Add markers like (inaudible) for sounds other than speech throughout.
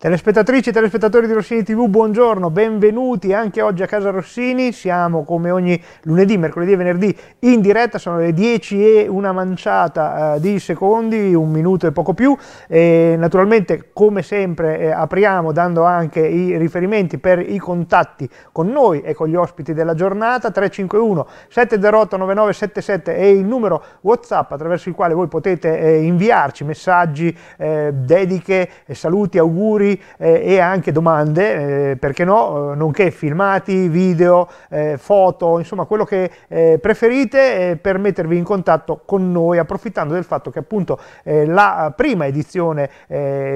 Telespettatrici e telespettatori di Rossini TV, buongiorno, benvenuti anche oggi a Casa Rossini, siamo come ogni lunedì, mercoledì e venerdì in diretta, sono le 10 e una manciata eh, di secondi, un minuto e poco più, e naturalmente come sempre eh, apriamo dando anche i riferimenti per i contatti con noi e con gli ospiti della giornata, 351 708 9977 è il numero Whatsapp attraverso il quale voi potete eh, inviarci messaggi, eh, dediche, eh, saluti, auguri, consigli eh, e anche domande, eh, perché no, eh, nonché filmati, video, eh, foto, insomma quello che eh, preferite per mettervi in contatto con noi, approfittando del fatto che appunto la prima edizione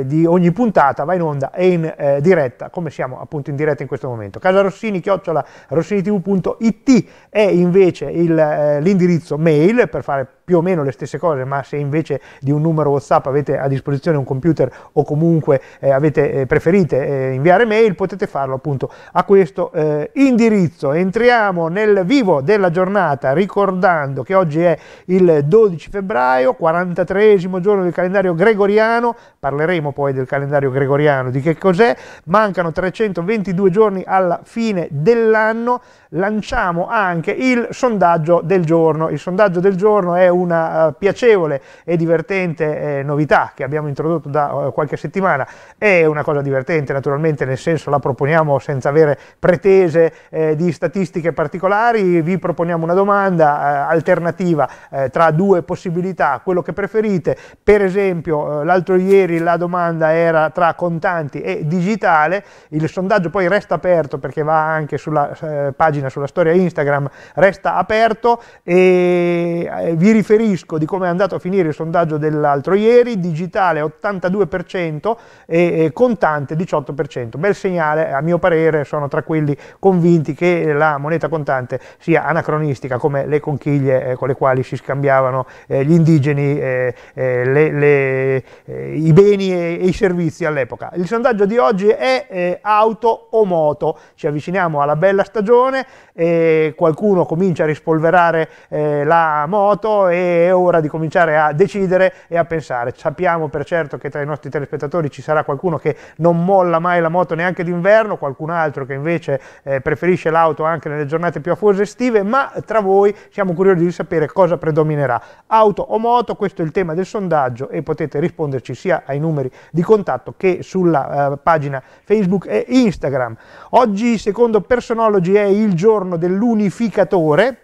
di ogni puntata va in onda e in diretta, come siamo appunto in diretta in questo momento. Casa Rossini, chiocciola, rossinitv.it è invece l'indirizzo mail per fare più o meno le stesse cose, ma se invece di un numero WhatsApp avete a disposizione un computer o comunque eh, avete avete, eh, preferite eh, inviare mail potete farlo appunto a questo eh, indirizzo. Entriamo nel vivo della giornata ricordando che oggi è il 12 febbraio, 43 giorno del calendario gregoriano, parleremo poi del calendario gregoriano, di che cos'è, mancano 322 giorni alla fine dell'anno, lanciamo anche il sondaggio del giorno. Il sondaggio del giorno è una uh, piacevole e divertente eh, novità che abbiamo introdotto da uh, qualche settimana. È una cosa divertente naturalmente, nel senso la proponiamo senza avere pretese eh, di statistiche particolari, vi proponiamo una domanda eh, alternativa eh, tra due possibilità, quello che preferite. Per esempio l'altro ieri la domanda era tra contanti e digitale, il sondaggio poi resta aperto perché va anche sulla pagina pagina sulla storia Instagram resta aperto e eh, vi riferisco di come è andato a finire il sondaggio dell'altro ieri, digitale 82% e contante 18%. Bel segnale, a mio parere sono tra quelli convinti che la moneta contante sia anacronistica come le conchiglie eh, con le quali si scambiavano eh, gli indigeni le, le, i beni e, i servizi all'epoca. Il sondaggio di oggi è auto o moto, ci avviciniamo alla bella stagione, e qualcuno comincia a rispolverare eh, la moto e è ora di cominciare a decidere e a pensare. Sappiamo per certo che tra i nostri telespettatori ci sarà qualcuno che non molla mai la moto neanche d'inverno, qualcun altro che invece eh, preferisce l'auto anche nelle giornate più afose estive, ma tra voi siamo curiosi di sapere cosa predominerà, auto o moto, questo è il tema del sondaggio e potete risponderci sia ai numeri di contatto che sulla eh, pagina Facebook e Instagram. Oggi secondo Personology è il giorno dell'unificatore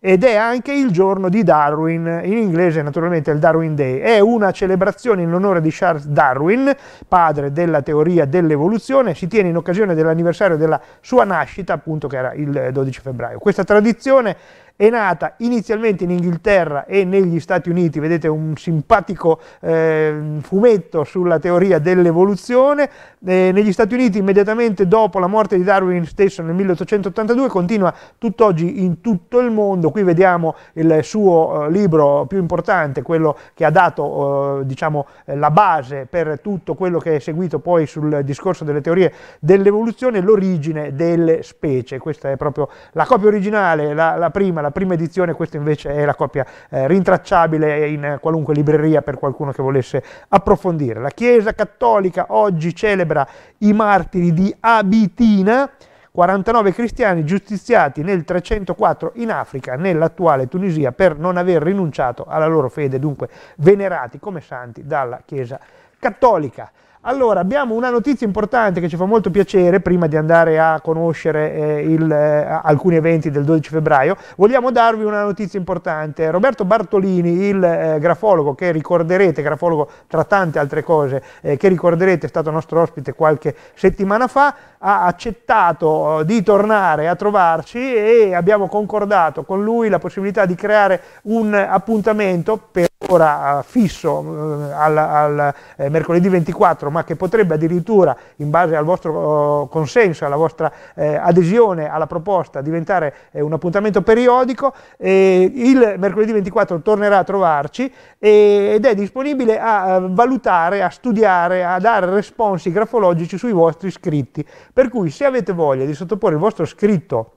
ed è anche il giorno di Darwin, in inglese naturalmente è il Darwin Day, è una celebrazione in onore di Charles Darwin, padre della teoria dell'evoluzione, si tiene in occasione dell'anniversario della sua nascita, appunto che era il 12 febbraio. Questa tradizione è nata inizialmente in Inghilterra e negli Stati Uniti, vedete un simpatico eh, fumetto sulla teoria dell'evoluzione, eh, negli Stati Uniti immediatamente dopo la morte di Darwin stesso nel 1882 continua tutt'oggi in tutto il mondo, qui vediamo il suo eh, libro più importante, quello che ha dato eh, diciamo, eh, la base per tutto quello che è seguito poi sul discorso delle teorie dell'evoluzione, l'origine delle specie, questa è proprio la copia originale, la, la prima, la la prima edizione, questa invece è la copia eh, rintracciabile in qualunque libreria per qualcuno che volesse approfondire. La Chiesa Cattolica oggi celebra i martiri di Abitina, 49 cristiani giustiziati nel 304 in Africa, nell'attuale Tunisia, per non aver rinunciato alla loro fede, dunque venerati come santi dalla Chiesa Cattolica. Allora, abbiamo una notizia importante che ci fa molto piacere, prima di andare a conoscere eh, il, eh, alcuni eventi del 12 febbraio, vogliamo darvi una notizia importante. Roberto Bartolini, il eh, grafologo che ricorderete, grafologo tra tante altre cose, eh, che ricorderete è stato nostro ospite qualche settimana fa, ha accettato eh, di tornare a trovarci e abbiamo concordato con lui la possibilità di creare un appuntamento per ora fisso mm, al, al eh, mercoledì 24, ma che potrebbe addirittura, in base al vostro oh, consenso, alla vostra eh, adesione alla proposta, diventare eh, un appuntamento periodico, il mercoledì 24 tornerà a trovarci ed è disponibile a valutare, a studiare, a dare responsi grafologici sui vostri scritti. Per cui se avete voglia di sottoporre il vostro scritto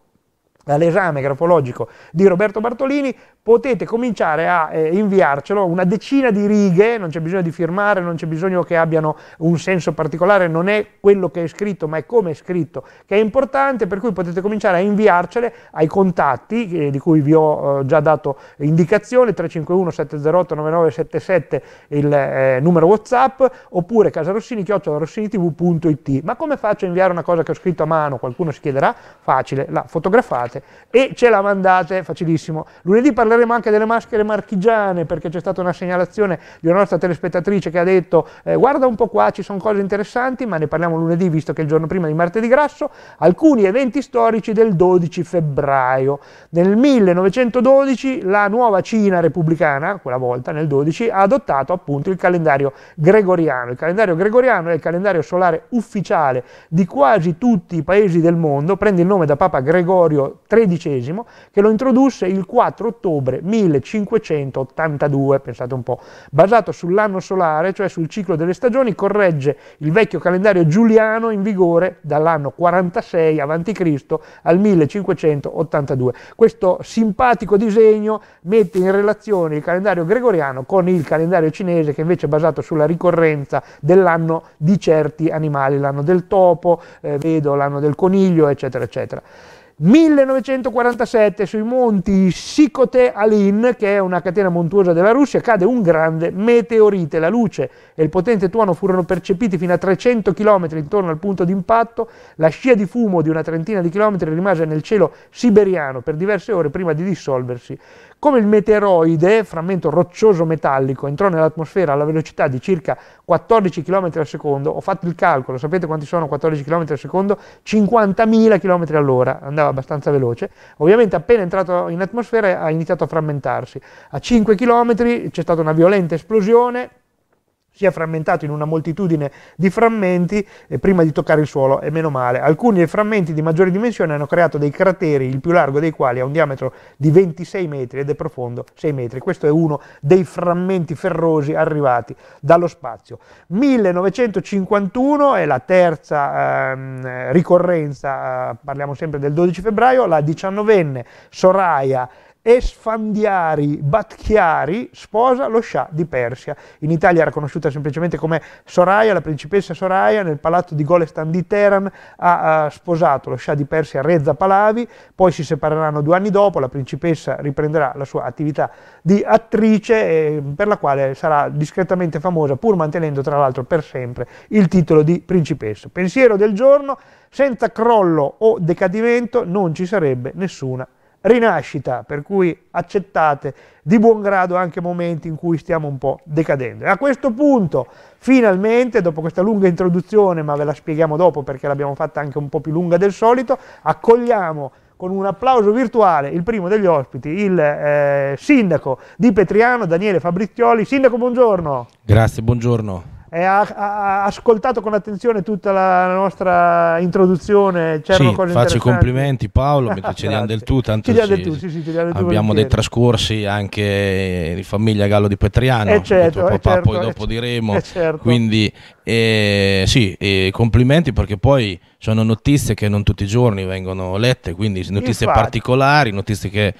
all'esame grafologico di Roberto Bartolini, potete cominciare a eh, inviarcelo una decina di righe, non c'è bisogno di firmare, non c'è bisogno che abbiano un senso particolare, non è quello che è scritto ma è come è scritto che è importante, per cui potete cominciare a inviarcele ai contatti eh, di cui vi ho eh, già dato indicazione, 351 708 9977 il eh, numero Whatsapp, oppure casarossini chiocciolarossini.it. Ma come faccio a inviare una cosa che ho scritto a mano? Qualcuno si chiederà, facile, la fotografate mandate e ce la mandate, facilissimo. Lunedì parleremo anche delle maschere marchigiane perché c'è stata una segnalazione di una nostra telespettatrice che ha detto eh, guarda un po' qua ci sono cose interessanti ma ne parliamo lunedì visto che è il giorno prima di martedì grasso, alcuni eventi storici del 12 febbraio. Nel 1912 la nuova Cina repubblicana, quella volta nel 12, ha adottato appunto il calendario gregoriano. Il calendario gregoriano è il calendario solare ufficiale di quasi tutti i paesi del mondo, prende il nome da Papa Gregorio XIII, che lo introdusse il 4 ottobre 1582, pensate un po', basato sull'anno solare, cioè sul ciclo delle stagioni, corregge il vecchio calendario giuliano in vigore dall'anno 46 a.C. al 1582. Questo simpatico disegno mette in relazione il calendario gregoriano con il calendario cinese che invece è basato sulla ricorrenza dell'anno di certi animali, l'anno del topo, eh, vedo l'anno del coniglio, eccetera, eccetera. 1947 sui monti Sikote-Alin, che è una catena montuosa della Russia, cade un grande meteorite. La luce e il potente tuono furono percepiti fino a 300 km intorno al punto d'impatto. La scia di fumo di una trentina di chilometri rimase nel cielo siberiano per diverse ore prima di dissolversi come il meteoroide, frammento roccioso metallico, entrò nell'atmosfera alla velocità di circa 14 km al secondo, ho fatto il calcolo, sapete quanti sono 14 km al secondo? 50.000 km all'ora, andava abbastanza veloce. Ovviamente appena entrato in atmosfera ha iniziato a frammentarsi. A 5 km c'è stata una violenta esplosione, si è frammentato in una moltitudine di frammenti eh, prima di toccare il suolo e meno male. Alcuni dei frammenti di maggiore dimensione hanno creato dei crateri, il più largo dei quali ha un diametro di 26 metri ed è profondo 6 metri. Questo è uno dei frammenti ferrosi arrivati dallo spazio. 1951 è la terza ehm, ricorrenza, eh, parliamo sempre del 12 febbraio, la diciannovenne Soraya Esfandiari Batchiari sposa lo scià di Persia. In Italia era conosciuta semplicemente come Soraya, la principessa Soraya, nel palazzo di Golestan di Teheran ha, ha sposato lo scià di Persia Reza Pahlavi, poi si separeranno due anni dopo, la principessa riprenderà la sua attività di attrice eh, per la quale sarà discretamente famosa pur mantenendo tra l'altro per sempre il titolo di principessa. Pensiero del giorno, senza crollo o decadimento non ci sarebbe nessuna rinascita, per cui accettate di buon grado anche momenti in cui stiamo un po' decadendo. E a questo punto, finalmente, dopo questa lunga introduzione, ma ve la spieghiamo dopo perché l'abbiamo fatta anche un po' più lunga del solito, accogliamo con un applauso virtuale il primo degli ospiti, il eh, sindaco di Petriano, Daniele Fabrizioli. Sindaco, buongiorno. Grazie, buongiorno e ha, ha, ascoltato con attenzione tutta la nostra introduzione. C'erano sì, cose faccio i complimenti Paolo mi ci diamo del tu, tanto ci, del tu, sì, sì, del abbiamo volentieri. dei trascorsi anche di famiglia Gallo di Petriano, eh, e certo, tuo papà eh, certo, poi eh, dopo (laughs) diremo, certo. quindi eh, sì, eh, complimenti perché poi sono notizie che non tutti i giorni vengono lette, quindi notizie Infatti. particolari, notizie che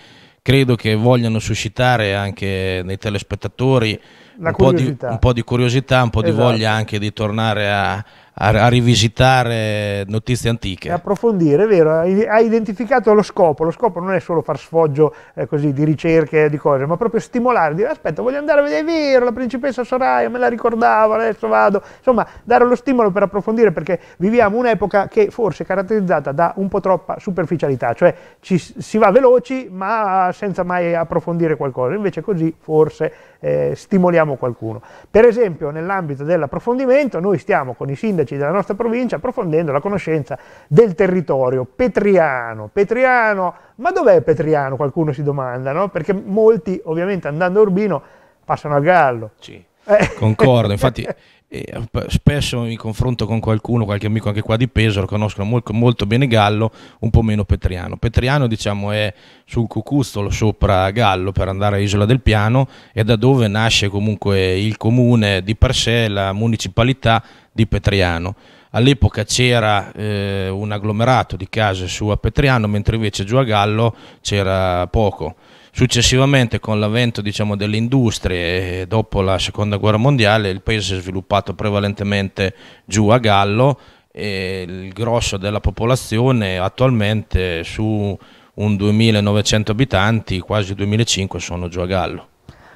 credo che vogliano suscitare anche nei telespettatori un po, di, un, po di, curiosità, un po' di esatto. voglia anche di tornare a, a, a rivisitare notizie antiche. Approfondire, è vero, ha identificato lo scopo, lo scopo non è solo far sfoggio eh, così, di ricerche di cose, ma proprio stimolare, dire aspetta voglio andare a vedere, è vero, la principessa Soraya me la ricordavo, adesso vado, insomma dare lo stimolo per approfondire perché viviamo un'epoca che forse è caratterizzata da un po' troppa superficialità, cioè ci, si va veloci ma senza mai approfondire qualcosa, invece così forse eh, stimoliamo qualcuno. Per esempio nell'ambito dell'approfondimento noi stiamo con i sindaci sindaci della nostra provincia approfondendo la conoscenza del territorio petriano. Petriano, ma dov'è Petriano? Qualcuno si domanda, no? Perché molti, ovviamente andando a Urbino, passano al Gallo. Sì. Eh. Concordo, infatti (laughs) E eh, spesso mi confronto con qualcuno, qualche amico anche qua di Pesaro, conoscono molto, molto bene Gallo, un po' meno Petriano. Petriano diciamo è sul cucustolo sopra Gallo per andare a Isola del Piano e da dove nasce comunque il comune di per sé, la municipalità di Petriano. All'epoca c'era eh, un agglomerato di case su a Petriano, mentre invece giù a Gallo c'era poco. Successivamente con l'avvento diciamo, delle industrie eh, dopo la seconda guerra mondiale il paese si è sviluppato prevalentemente giù a Gallo e il grosso della popolazione attualmente su un 2.900 abitanti, quasi 2.500 sono giù a Gallo.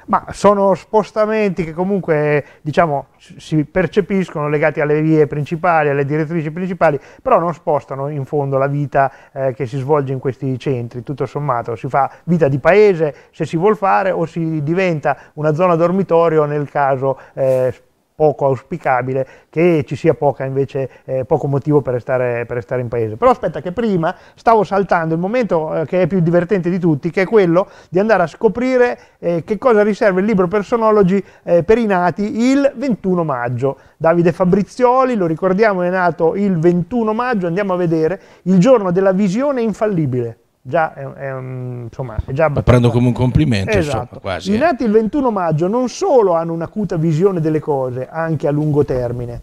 Ma sono spostamenti che comunque diciamo, si percepiscono legati alle vie principali, alle direttrici principali, però non spostano in fondo la vita eh, che si svolge in questi centri, tutto sommato si fa vita di paese se si vuol fare o si diventa una zona dormitorio nel caso eh, poco auspicabile che ci sia invece, eh, poco motivo per restare, per restare, in paese. Però aspetta che prima stavo saltando il momento eh, che è più divertente di tutti, che è quello di andare a scoprire eh, che cosa riserva il libro Personology eh, per i nati il 21 maggio. Davide Fabrizioli, lo ricordiamo, è nato il 21 maggio, andiamo a vedere, il giorno della visione infallibile già, è, è, insomma, è già abbastanza... prendo come un complimento, esatto. insomma, quasi. Eh. I nati il 21 maggio non solo hanno un'acuta visione delle cose, anche a lungo termine,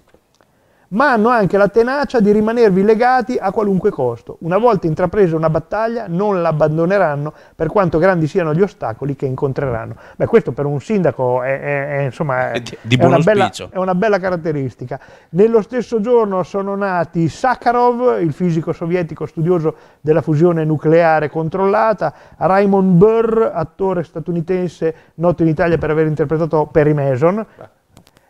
ma hanno anche la tenacia di rimanervi legati a qualunque costo. Una volta intrapresa una battaglia non l'abbandoneranno per quanto grandi siano gli ostacoli che incontreranno. Beh, questo per un sindaco è, è, è, insomma, è una, bella, è una bella caratteristica. Nello stesso giorno sono nati Sakharov, il fisico sovietico studioso della fusione nucleare controllata, Raymond Burr, attore statunitense noto in Italia per aver interpretato Perry Mason,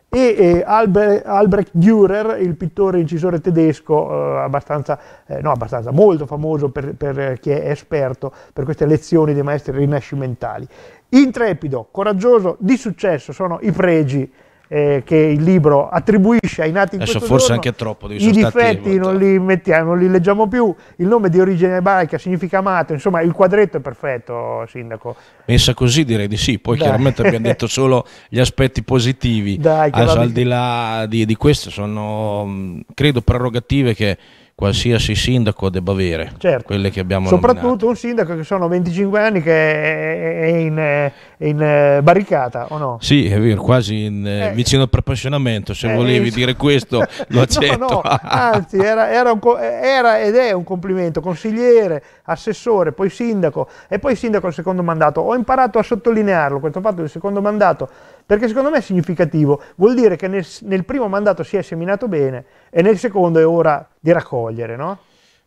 e eh, Albrecht Dürer, il pittore incisore tedesco, eh, abbastanza, eh, no, abbastanza, molto famoso per, per eh, chi è esperto per queste lezioni dei maestri rinascimentali. Intrepido, coraggioso, di successo sono i pregi eh, che il libro attribuisce ai nati in Adesso questo forse giorno, anche troppo, i difetti non li mettiamo, non li leggiamo più, il nome di origine ebraica significa amato, insomma il quadretto è perfetto, Sindaco. Pensa così direi di sì, poi Dai. chiaramente abbiamo (laughs) detto solo gli aspetti positivi, Dai, al, al di là di, di queste sono mm, credo prerogative che qualsiasi sindaco debba avere, certo. quelle che abbiamo Soprattutto nominato. un sindaco che sono 25 anni che è in, è in eh, barricata, o no? Sì, è vero, quasi in, eh. eh. vicino al professionamento, se eh, volevi esatto. dire questo (laughs) lo accetto. No, no, anzi era, era, un, era, ed è un complimento, consigliere, assessore, poi sindaco e poi sindaco al secondo mandato. Ho imparato a sottolinearlo, questo fatto del secondo mandato perché secondo me è significativo, vuol dire che nel, nel primo mandato si è seminato bene e nel secondo è ora di raccogliere, no?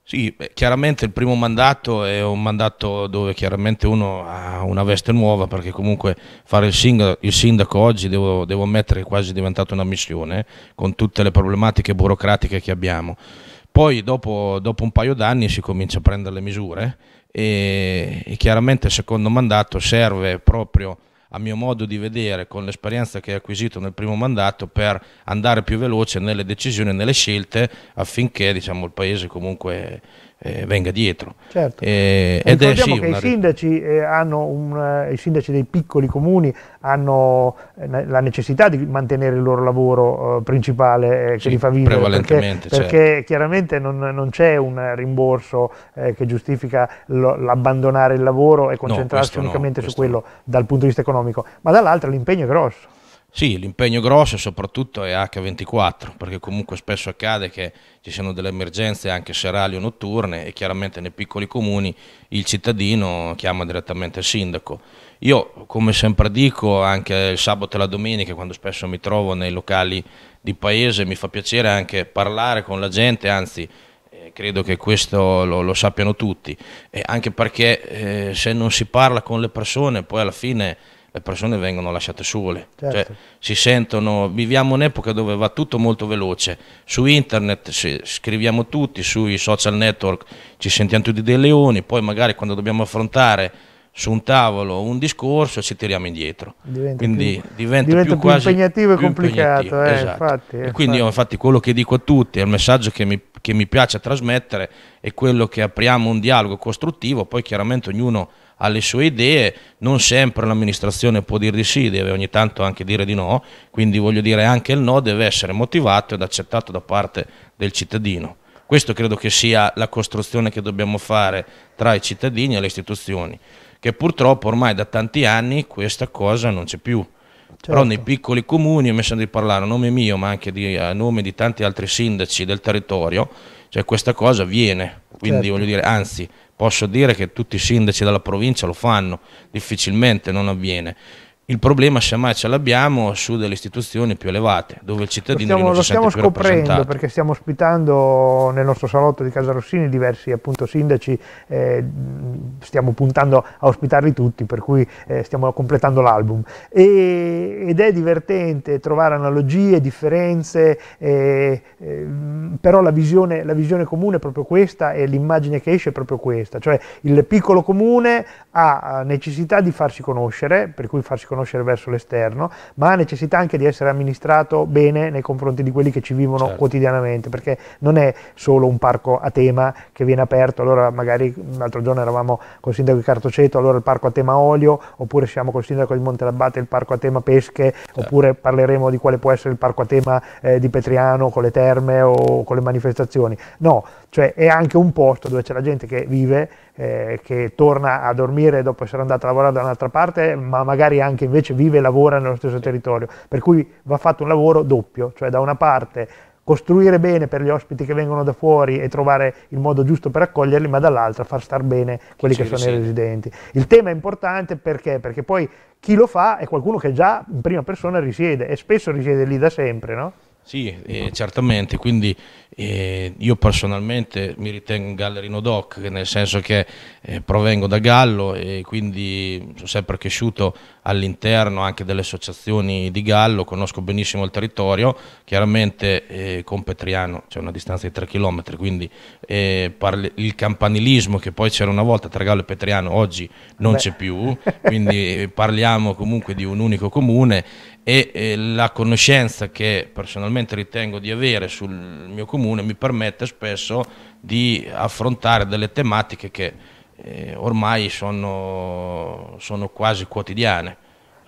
Sì, beh, chiaramente il primo mandato è un mandato dove chiaramente uno ha una veste nuova perché comunque fare il sindaco, il sindaco oggi devo, devo, ammettere che è quasi diventata una missione con tutte le problematiche burocratiche che abbiamo. Poi dopo, dopo un paio d'anni si comincia a prendere le misure e, e chiaramente il secondo mandato serve proprio a mio modo di vedere, con l'esperienza che hai acquisito nel primo mandato, per andare più veloce nelle decisioni, e nelle scelte, affinché diciamo, il Paese comunque eh, venga dietro. Certo. Eh, ed è sì, che una... i, sindaci, eh, un, eh, i sindaci dei piccoli comuni hanno eh, la necessità di mantenere il loro lavoro eh, principale che sì, li fa vivere, prevalentemente, perché, certo. perché chiaramente non, non c'è un rimborso che giustifica l'abbandonare il lavoro e concentrarsi no, unicamente no, su quello no. dal punto di vista economico, ma dall'altra l'impegno è grosso. Sì, l'impegno grosso soprattutto è H24, perché comunque spesso accade che ci siano delle emergenze anche serali o notturne e chiaramente nei piccoli comuni il cittadino chiama direttamente il sindaco. Io, come sempre dico, anche il sabato e la domenica, quando spesso mi trovo nei locali di paese, mi fa piacere anche parlare con la gente, anzi eh, credo che questo lo, lo sappiano tutti, e anche perché eh, se non si parla con le persone poi alla fine le persone vengono lasciate sole, cioè, certo. cioè, si sentono, viviamo un'epoca dove va tutto molto veloce, su internet sì, scriviamo tutti, sui social network ci sentiamo tutti dei leoni, poi magari quando dobbiamo affrontare su un tavolo un discorso ci tiriamo indietro. Diventa quindi più, diventa, diventa più, più impegnativo e più complicato. eh, esatto. infatti, eh, e quindi infatti. infatti quello che dico a tutti, è il messaggio che mi, che mi piace trasmettere, è quello che apriamo un dialogo costruttivo, poi chiaramente ognuno alle sue idee, non sempre l'amministrazione può dire di sì, deve ogni tanto anche dire di no, quindi voglio dire anche il no deve essere motivato ed accettato da parte del cittadino. Questo credo che sia la costruzione che dobbiamo fare tra i cittadini e le istituzioni, che purtroppo ormai da tanti anni questa cosa non c'è più. Certo. Però nei piccoli comuni, mi sento di parlare a nome mio, ma anche di, a nome di tanti altri sindaci del territorio, cioè questa cosa avviene, quindi certo. voglio dire, anzi posso dire che tutti i sindaci della provincia lo fanno, difficilmente non avviene. Il problema semmai ce l'abbiamo su delle istituzioni più elevate, dove il cittadino lo stiamo, non lo stiamo scoprendo perché stiamo ospitando nel nostro salotto di Casa Rossini diversi appunto, sindaci, eh, stiamo puntando a ospitarli tutti, per cui eh, stiamo completando l'album. Ed è divertente trovare analogie, differenze, eh, eh, però la visione, la visione comune è proprio questa e l'immagine che esce è proprio questa, cioè il piccolo comune ha necessità di farsi conoscere, per cui farsi conoscere conoscere verso l'esterno, ma ha necessità anche di essere amministrato bene nei confronti di quelli che ci vivono certo. quotidianamente, perché non è solo un parco a tema che viene aperto, allora magari l'altro giorno eravamo col sindaco di Cartoceto, allora il parco a tema olio, oppure siamo col sindaco di Montelabbate, il parco a tema pesche, certo. oppure parleremo di quale può essere il parco a tema eh, di Petriano con le terme o con le manifestazioni. No, cioè è anche un posto dove c'è la gente che vive, eh, che torna a dormire dopo essere andata a lavorare da un'altra parte, ma magari anche invece vive e lavora nello stesso territorio, per cui va fatto un lavoro doppio, cioè da una parte costruire bene per gli ospiti che vengono da fuori e trovare il modo giusto per accoglierli, ma dall'altra far star bene quelli che, sono i residenti. Il tema è importante perché? Perché poi chi lo fa è qualcuno che già in prima persona risiede e spesso risiede lì da sempre, no? Sì, eh, certamente, quindi eh, io personalmente mi ritengo un gallerino doc, nel senso che eh, provengo da Gallo e quindi sono sempre cresciuto all'interno anche delle associazioni di Gallo, conosco benissimo il territorio, chiaramente eh, con Petriano c'è una distanza di 3 km, quindi eh, il campanilismo che poi c'era una volta tra Gallo e Petriano oggi non c'è più, quindi eh, parliamo comunque di un unico comune e la conoscenza che personalmente ritengo di avere sul mio comune mi permette spesso di affrontare delle tematiche che eh, ormai sono, sono, quasi quotidiane.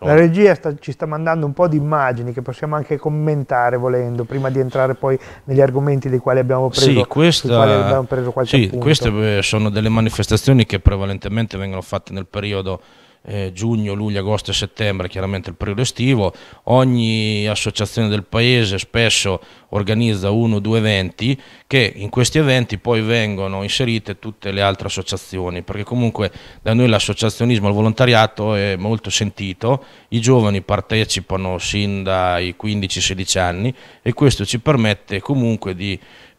La regia sta, ci sta mandando un po' di immagini che possiamo anche commentare volendo, prima di entrare poi negli argomenti dei quali abbiamo preso, sì, questa, quali abbiamo preso qualche sì, appunto. Queste eh, sono delle manifestazioni che prevalentemente vengono fatte nel periodo eh, giugno, luglio, agosto e settembre, chiaramente il periodo estivo, ogni associazione del paese spesso organizza uno o due eventi che in questi eventi poi vengono inserite tutte le altre associazioni, perché comunque da noi l'associazionismo, il volontariato è molto sentito, i giovani partecipano sin dai 15-16 anni e questo ci permette comunque di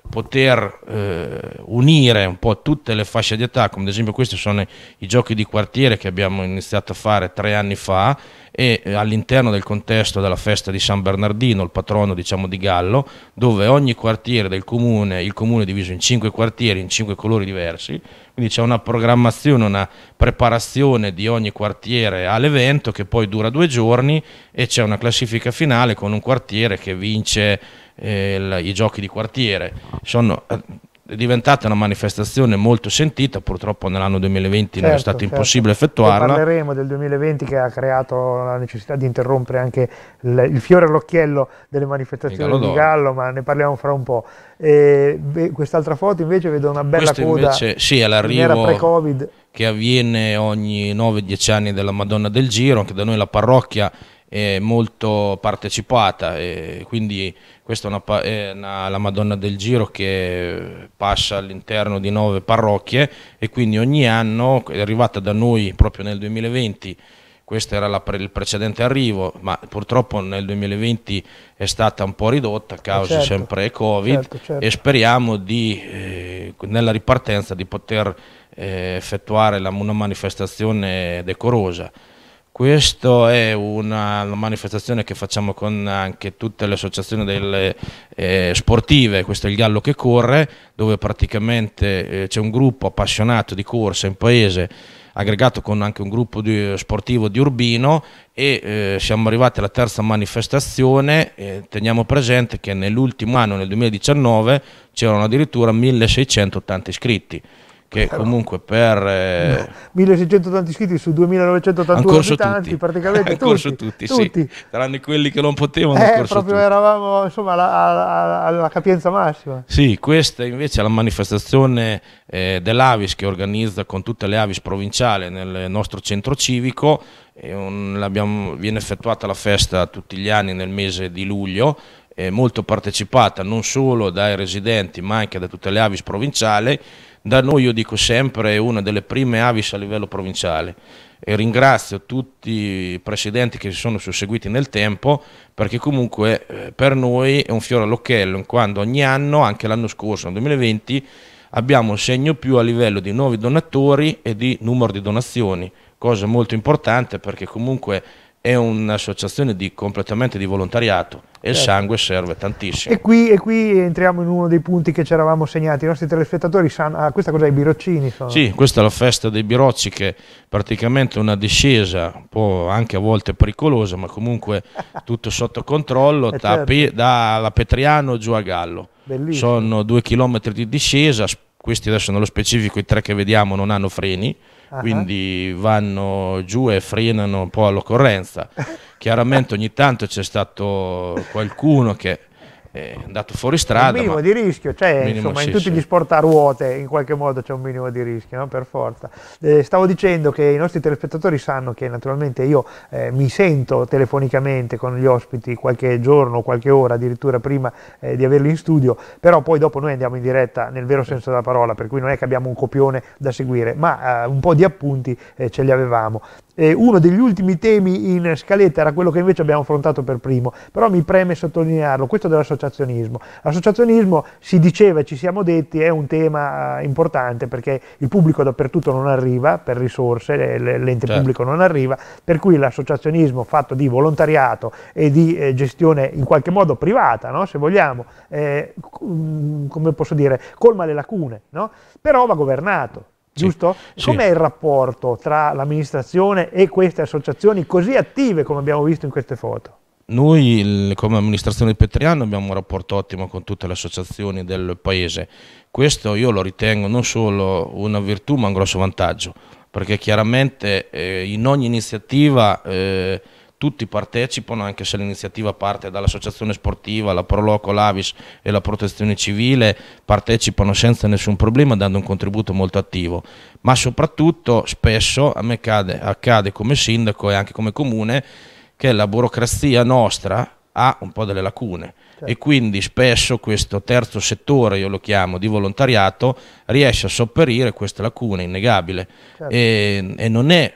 poter eh, unire un po' tutte le fasce di età, come ad esempio questi sono i, giochi di quartiere che abbiamo iniziato a fare tre anni fa e eh, all'interno del contesto della festa di San Bernardino, il patrono diciamo di Gallo, dove ogni quartiere del comune, il comune è diviso in cinque quartieri, in cinque colori diversi, quindi c'è una programmazione, una preparazione di ogni quartiere all'evento che poi dura due giorni e c'è una classifica finale con un quartiere che vince eh, i giochi di quartiere, sono eh, è diventata una manifestazione molto sentita, purtroppo nell'anno 2020 certo, non è certo, stato certo. impossibile effettuarla. Poi parleremo del 2020 che ha creato la necessità di interrompere anche il, il fiore all'occhiello delle manifestazioni Gallo di Gallo, ma ne parliamo fra un po'. quest'altra foto invece vedo una bella Questo coda, invece, sì, all'arrivo pre-Covid. Che avviene ogni 9-10 anni della Madonna del Giro, anche da noi la parrocchia è molto partecipata, quindi questa è, una, è una, la Madonna del Giro che passa all'interno di nove parrocchie e quindi ogni anno è arrivata da noi proprio nel 2020 questo era la, il precedente arrivo, ma purtroppo nel 2020 è stata un po' ridotta a eh, causa certo, sempre Covid certo, certo. e speriamo di, eh, nella ripartenza di poter eh, effettuare la, una manifestazione decorosa. Questa è una manifestazione che facciamo con anche tutte le associazioni delle, eh, sportive, questo è il Gallo che corre, dove praticamente eh, c'è un gruppo appassionato di corsa in paese aggregato con anche un gruppo di, eh, sportivo di Urbino e eh, siamo arrivati alla terza manifestazione, eh, teniamo presente che nell'ultimo anno, nel 2019, c'erano addirittura 1680 iscritti che Però, eh, comunque per... Eh, no, 1680 iscritti su 2981 abitanti, tutti. praticamente tutti, (laughs) corso tutti, tutti. Sì, tranne quelli che non potevano. Eh, proprio tutti. eravamo insomma, alla, alla, alla, capienza massima. Sì, questa invece è la manifestazione eh, dell'Avis che organizza con tutte le Avis provinciali nel nostro centro civico, un, viene effettuata la festa tutti gli anni nel mese di luglio molto partecipata non solo dai residenti ma anche da tutte le avis provinciali da noi, io dico sempre, è una delle prime avis a livello provinciale. E ringrazio tutti i presidenti che si sono susseguiti nel tempo perché comunque eh, per noi è un fiore all'occhiello in quanto ogni anno, anche l'anno scorso, nel 2020, abbiamo un segno più a livello di nuovi donatori e di numero di donazioni, cosa molto importante perché comunque è un'associazione di, completamente di volontariato e certo. il sangue serve tantissimo. E qui, e qui, entriamo in uno dei punti che ci eravamo segnati, i nostri telespettatori sanno, ah, questa cos'è, i biroccini sono? Sì, questa è la festa dei birocci che è praticamente una discesa, un po' anche a volte pericolosa, ma comunque (laughs) tutto sotto controllo, eh, certo. da, certo. Pe, dalla Petriano giù a Gallo. Bellissimo. Sono due chilometri di discesa, questi adesso nello specifico i tre che vediamo non hanno freni, quindi vanno giù e frenano un po' all'occorrenza. (laughs) Chiaramente ogni tanto c'è stato qualcuno che è andato fuori strada. Un minimo di rischio, cioè insomma sì, in tutti sì. gli sport a ruote in qualche modo c'è un minimo di rischio, no? per forza. Eh, stavo dicendo che i nostri telespettatori sanno che naturalmente io eh, mi sento telefonicamente con gli ospiti qualche giorno, qualche ora addirittura prima eh, di averli in studio, però poi dopo noi andiamo in diretta nel vero senso della parola, per cui non è che abbiamo un copione da seguire, ma eh, un po' di appunti eh, ce li avevamo eh, uno degli ultimi temi in scaletta era quello che invece abbiamo affrontato per primo, però mi preme sottolinearlo, questo dell'associazionismo. L'associazionismo si diceva e ci siamo detti è un tema eh, importante perché il pubblico dappertutto non arriva per risorse, eh, l'ente certo. pubblico non arriva, per cui l'associazionismo fatto di volontariato e di eh, gestione in qualche modo privata, no? se vogliamo, eh, mm, come posso dire, colma le lacune, no? però va governato giusto? Sì. Com'è il rapporto tra l'amministrazione e queste associazioni così attive come abbiamo visto in queste foto? Noi come amministrazione di Petriano abbiamo un rapporto ottimo con tutte le associazioni del paese, questo io lo ritengo non solo una virtù ma un grosso vantaggio, perché chiaramente eh, in ogni iniziativa eh, tutti partecipano, anche se l'iniziativa parte dall'associazione sportiva, la Proloco, l'Avis e la protezione civile, partecipano senza nessun problema dando un contributo molto attivo, ma soprattutto spesso a me accade, accade come sindaco e anche come comune che la burocrazia nostra ha un po' delle lacune certo. e quindi spesso questo terzo settore, io lo chiamo, di volontariato riesce a sopperire queste lacune, innegabile, certo. e, e non è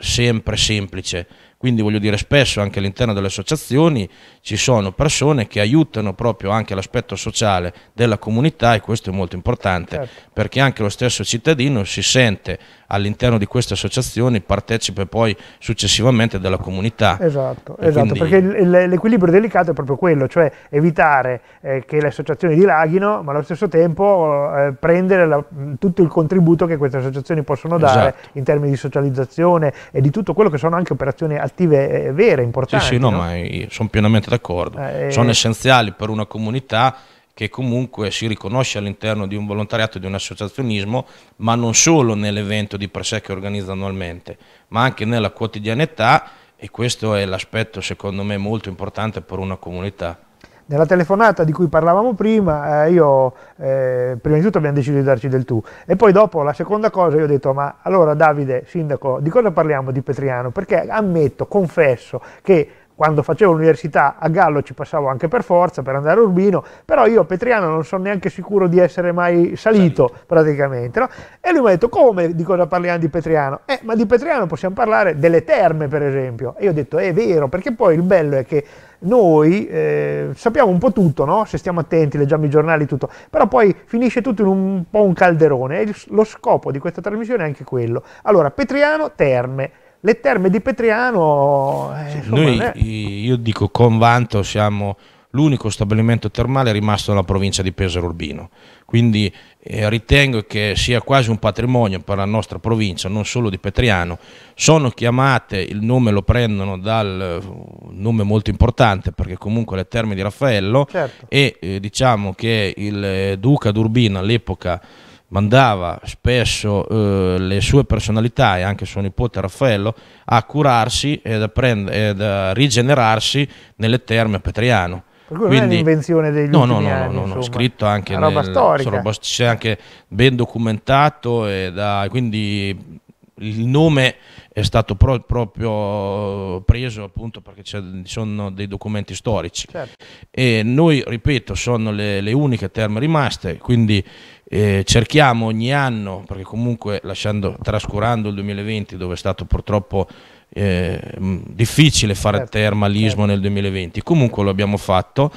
sempre semplice quindi voglio dire spesso anche all'interno delle associazioni ci sono persone che aiutano proprio anche l'aspetto sociale della comunità e questo è molto importante certo. perché anche lo stesso cittadino si sente all'interno di queste associazioni partecipe poi successivamente della comunità. Esatto, esatto perché l'equilibrio delicato è proprio quello, cioè evitare eh, che le associazioni dilaghino, ma allo stesso tempo eh, prendere la, mm, tutto il contributo che queste associazioni possono dare esatto. in termini di socializzazione e di tutto quello che sono anche operazioni attive eh, vere, importanti. Sì, sì, no, no? ma sono pienamente d'accordo. Eh, sono eh. essenziali per una comunità che comunque si riconosce all'interno di un volontariato, di un associazionismo, ma non solo nell'evento di per sé che organizza annualmente, ma anche nella quotidianità e questo è l'aspetto secondo me molto importante per una comunità. Nella telefonata di cui parlavamo prima, eh, io eh, prima di tutto abbiamo deciso di darci del tu e poi dopo la seconda cosa io ho detto ma allora Davide, sindaco, di cosa parliamo di Petriano? Perché ammetto, confesso che quando facevo l'università a Gallo ci passavo anche per forza per andare a Urbino, però io a Petriano non sono neanche sicuro di essere mai salito, salito. praticamente. No? E lui mi ha detto come di cosa parliamo di Petriano? Eh, ma di Petriano possiamo parlare delle terme per esempio. E io ho detto è vero, perché poi il bello è che noi eh, sappiamo un po' tutto, no? se stiamo attenti, leggiamo i giornali, tutto, però poi finisce tutto in un, un po' un calderone e lo scopo di questa trasmissione è anche quello. Allora, Petriano, terme le terme di Petriano... Eh, insomma, Noi, eh. io dico con vanto, siamo l'unico stabilimento termale rimasto nella provincia di Pesaro Urbino. Quindi eh, ritengo che sia quasi un patrimonio per la nostra provincia, non solo di Petriano. Sono chiamate, il nome lo prendono dal eh, nome molto importante perché comunque le terme di Raffaello certo. e eh, diciamo che il eh, duca d'Urbino all'epoca mandava spesso eh, le sue personalità e anche suo nipote Raffaello a curarsi e a, ed a rigenerarsi nelle terme a Petriano. Per cui Quindi, non è un'invenzione degli no, no, no, anni, no, no, no, scritto anche una roba nel, storica. Roba, c'è anche ben documentato e da, quindi il nome è stato pro proprio preso appunto perché ci sono dei documenti storici. Certo. E noi, ripeto, sono le, le uniche terme rimaste, quindi eh, cerchiamo ogni anno, perché comunque lasciando, trascurando il 2020 dove è stato purtroppo eh, difficile fare certo. termalismo certo. nel 2020, comunque lo abbiamo fatto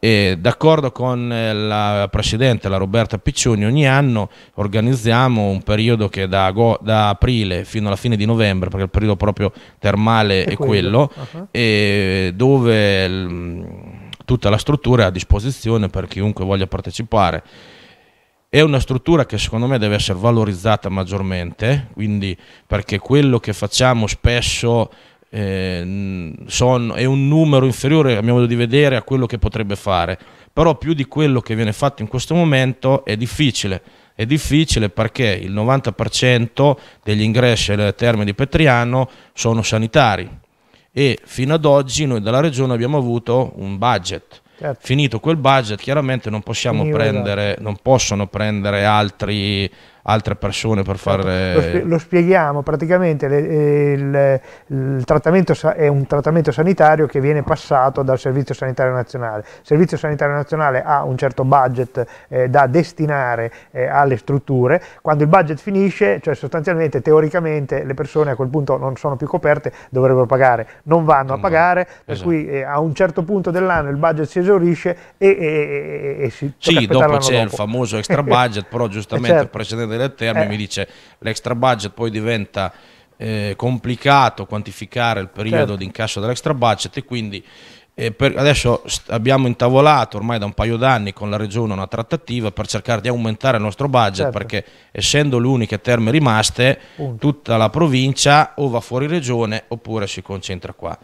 e d'accordo con eh, la Presidente, la Roberta Piccioni, ogni anno organizziamo un periodo che da, da, aprile fino alla fine di novembre, perché il periodo proprio termale è, è quello, quello uh -huh. dove tutta la struttura è a disposizione per chiunque voglia partecipare. È una struttura che secondo me deve essere valorizzata maggiormente, quindi perché quello che facciamo spesso eh, son, è un numero inferiore a mio modo di vedere a quello che potrebbe fare però più di quello che viene fatto in questo momento è difficile è difficile perché il 90% degli ingressi alle terme di Petriano sono sanitari e fino ad oggi noi dalla regione abbiamo avuto un budget Certo. Finito quel budget, chiaramente non, prendere, esatto. non possono prendere altri, altre persone per certo, fare... Lo, spie lo spieghiamo, praticamente le, eh, il, il, trattamento è un trattamento sanitario che viene passato dal Servizio Sanitario Nazionale. Il Servizio Sanitario Nazionale ha un certo budget eh, da destinare eh, alle strutture, quando il budget finisce, cioè sostanzialmente, teoricamente, le persone a quel punto non sono più coperte, dovrebbero pagare, non vanno a pagare, esatto. per cui eh, a un certo punto dell'anno il budget si esaurisce e, e, e, e si... Sì, dopo c'è il famoso (laughs) extra budget, però giustamente eh, certo. il Presidente vedere a termine, eh. mi dice l'extra budget poi diventa eh, complicato quantificare il periodo certo. di incasso dell'extra budget e quindi eh, per, adesso abbiamo intavolato ormai da un paio d'anni con la regione una trattativa per cercare di aumentare il nostro budget certo. perché essendo le uniche terme rimaste Punto. tutta la provincia o va fuori regione oppure si concentra qua.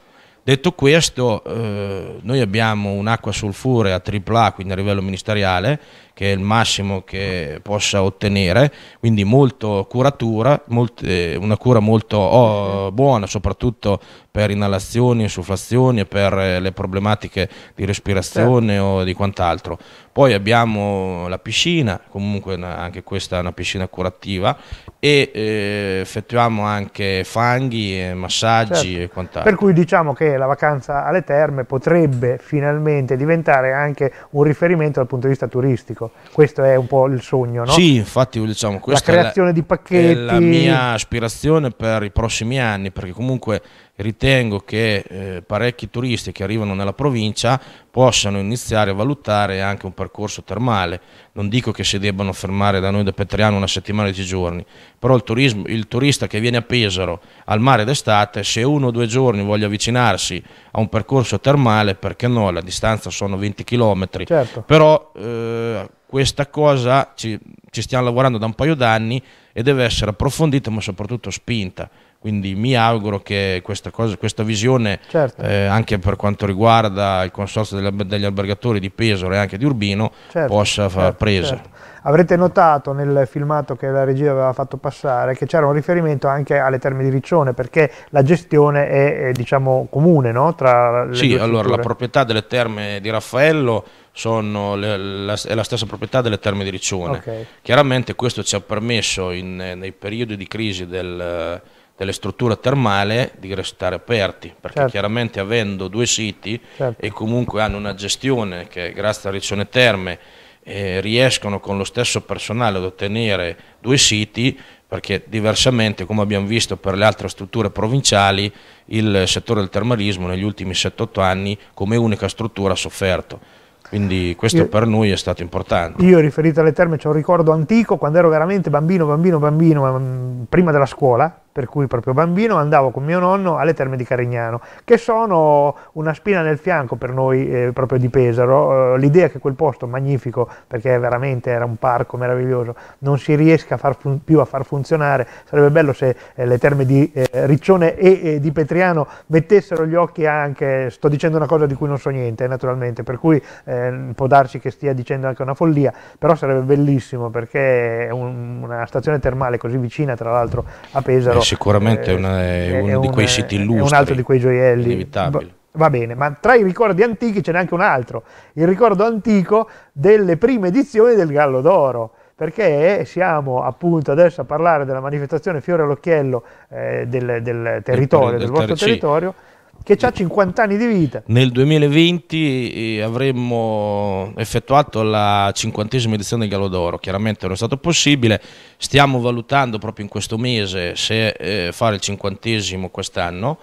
Detto questo, eh, noi abbiamo un'acqua solfure a AAA, quindi a livello ministeriale, che è il massimo che possa ottenere, quindi molto curatura, molte, eh, una cura molto oh, buona soprattutto per inalazioni, insufflazioni, per eh, le problematiche di respirazione certo. o di quant'altro. Poi abbiamo la piscina, comunque anche questa è una piscina curativa e eh, effettuiamo anche fanghi, massaggi certo. e quant'altro. Per cui diciamo che la vacanza alle terme potrebbe finalmente diventare anche un riferimento dal punto di vista turistico. Ecco, questo è un po' il sogno, no? Sì, infatti, diciamo, questa la creazione è la, di pacchetti. È la mia aspirazione per i prossimi anni, perché comunque ritengo che eh, parecchi turisti che arrivano nella provincia possano iniziare a valutare anche un percorso termale. Non dico che si debbano fermare da noi da Petriano una settimana o dieci giorni, però il, turismo, il turista che viene a Pesaro al mare d'estate, se uno o due giorni voglia avvicinarsi a un percorso termale, perché no? La distanza sono 20 km, certo. però eh, questa cosa ci, ci stiamo lavorando da un paio d'anni e deve essere approfondita ma soprattutto spinta. Quindi mi auguro che questa, cosa, questa visione, certo. eh, anche per quanto riguarda il consorzio degli albergatori di Pesaro e anche di Urbino, certo, possa far certo, presa. Certo. Avrete notato nel filmato che la regia aveva fatto passare che c'era un riferimento anche alle terme di Riccione, perché la gestione è, è diciamo, comune no? tra le Sì, allora la proprietà delle terme di Raffaello le, la, è la stessa proprietà delle terme di Riccione. Okay. Chiaramente questo ci ha permesso in, nei periodi di crisi del delle strutture termali di restare aperti, perché certo. chiaramente avendo due siti certo. e comunque hanno una gestione che grazie a Riccione Terme eh, riescono con lo stesso personale ad ottenere due siti, perché diversamente, come abbiamo visto per le altre strutture provinciali, il settore del termalismo negli ultimi 7-8 anni come unica struttura ha sofferto. Quindi questo io, per noi è stato importante. Io riferito alle terme c'è un ricordo antico, quando ero veramente bambino, bambino, bambino, mm, prima della scuola, per cui proprio bambino andavo con mio nonno alle terme di Carignano, che sono una spina nel fianco per noi eh, proprio di Pesaro. Eh, l'idea che quel posto magnifico, perché veramente era un parco meraviglioso, non si riesca a far fun- più a far funzionare, sarebbe bello se eh, le terme di eh, Riccione e di Petriano mettessero gli occhi anche, sto dicendo una cosa di cui non so niente naturalmente, per cui eh, può darsi che stia dicendo anche una follia, però sarebbe bellissimo perché un, una stazione termale così vicina tra l'altro a Pesaro sicuramente eh, è, una, è, è uno un, di quei siti illustri. È un altro di quei gioielli. Inevitabile. Va bene, ma tra i ricordi antichi ce n'è anche un altro, il ricordo antico delle prime edizioni del Gallo d'Oro, perché siamo appunto adesso a parlare della manifestazione Fiore all'Occhiello eh, del, del, territorio, del, del vostro territorio. Sì che ha 50 anni di vita. Nel 2020 eh, avremmo effettuato la cinquantesima edizione del Gallo d'Oro, chiaramente non è stato possibile, stiamo valutando proprio in questo mese se eh, fare il cinquantesimo quest'anno,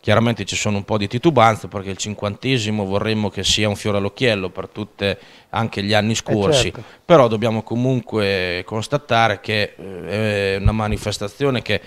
chiaramente ci sono un po' di titubanze perché il cinquantesimo vorremmo che sia un fiore all'occhiello per tutti anche gli anni eh, scorsi, eh certo. però dobbiamo comunque constatare che è una manifestazione che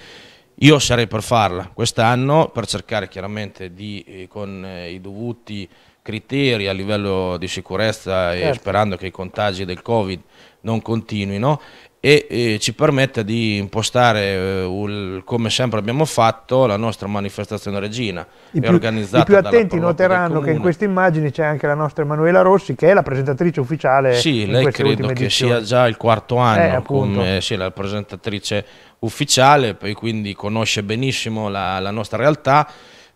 io sarei per farla quest'anno per cercare chiaramente di, eh, con eh, i dovuti criteri a livello di sicurezza certo. e sperando che i contagi del Covid non continuino e, e ci permetta di impostare, uh, come sempre abbiamo fatto, la nostra manifestazione regina. I più, i più attenti noteranno che in queste immagini c'è anche la nostra Emanuela Rossi, che è la presentatrice ufficiale. Sì, lei credo che sia già il quarto eh, anno eh, come sì, la presentatrice ufficiale, quindi conosce benissimo la, la nostra realtà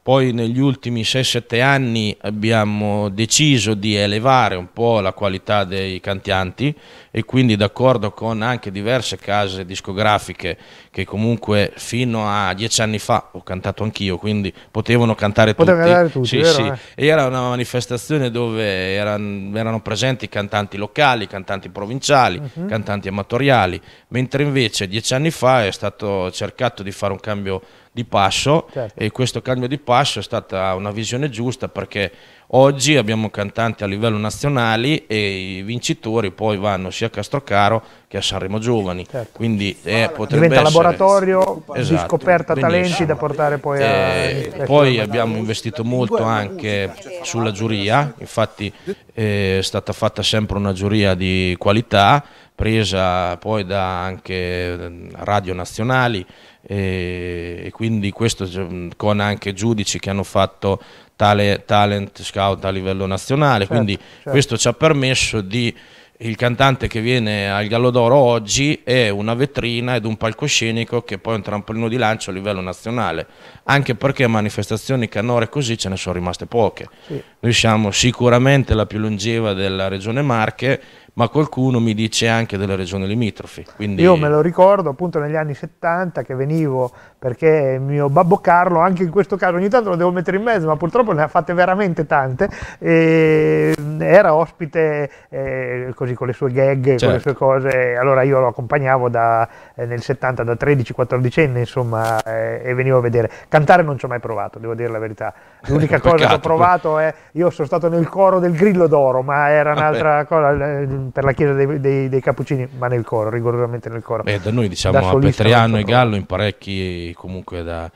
poi negli ultimi 6-7 anni abbiamo deciso di elevare un po' la qualità dei cantianti e quindi d'accordo con anche diverse case discografiche che comunque fino a 10 anni fa ho cantato anch'io, quindi potevano cantare Potevi tutti. Cantare tutti sì, vero, sì. Eh? Era una manifestazione dove erano, erano presenti cantanti locali, cantanti provinciali, uh mhm. -huh. cantanti amatoriali, mentre invece 10 anni fa è stato cercato di fare un cambio di passo certo. e questo cambio di passo è stata una visione giusta perché oggi abbiamo cantanti a livello nazionale e i vincitori poi vanno sia a Castrocaro che a Sanremo Giovani, certo. quindi è, eh, potrebbe diventa laboratorio esatto, di scoperta benissimo. talenti da portare poi eh, a... Eh, poi abbiamo investito molto anche sulla giuria, infatti eh, è stata fatta sempre una giuria di qualità presa poi da anche ehm, radio nazionali e, quindi questo con anche giudici che hanno fatto tale talent scout a livello nazionale, certo, quindi certo. questo ci ha permesso di il cantante che viene al Gallo d'Oro oggi è una vetrina ed un palcoscenico che poi è un trampolino di lancio a livello nazionale, anche perché manifestazioni canore così ce ne sono rimaste poche. Sì. Noi siamo sicuramente la più longeva della regione Marche, ma qualcuno mi dice anche della regione limitrofi. Quindi... Io me lo ricordo appunto negli anni 70 che venivo perché mio babbo Carlo, anche in questo caso ogni tanto lo devo mettere in mezzo, ma purtroppo ne ha fatte veramente tante, eh, era ospite eh, così con le sue gag, certo. con le certo. sue cose, allora io lo accompagnavo da, eh, nel 70 da 13-14 anni insomma eh, e venivo a vedere. Cantare non ci ho mai provato, devo dire la verità, l'unica (laughs) cosa che ho provato è io sono stato nel coro del Grillo d'Oro, ma era ah, un'altra beh. cosa eh, per la chiesa dei, dei, dei, Cappuccini, ma nel coro, rigorosamente nel coro. Beh, da noi diciamo da a Petriano e Gallo in parecchi comunque da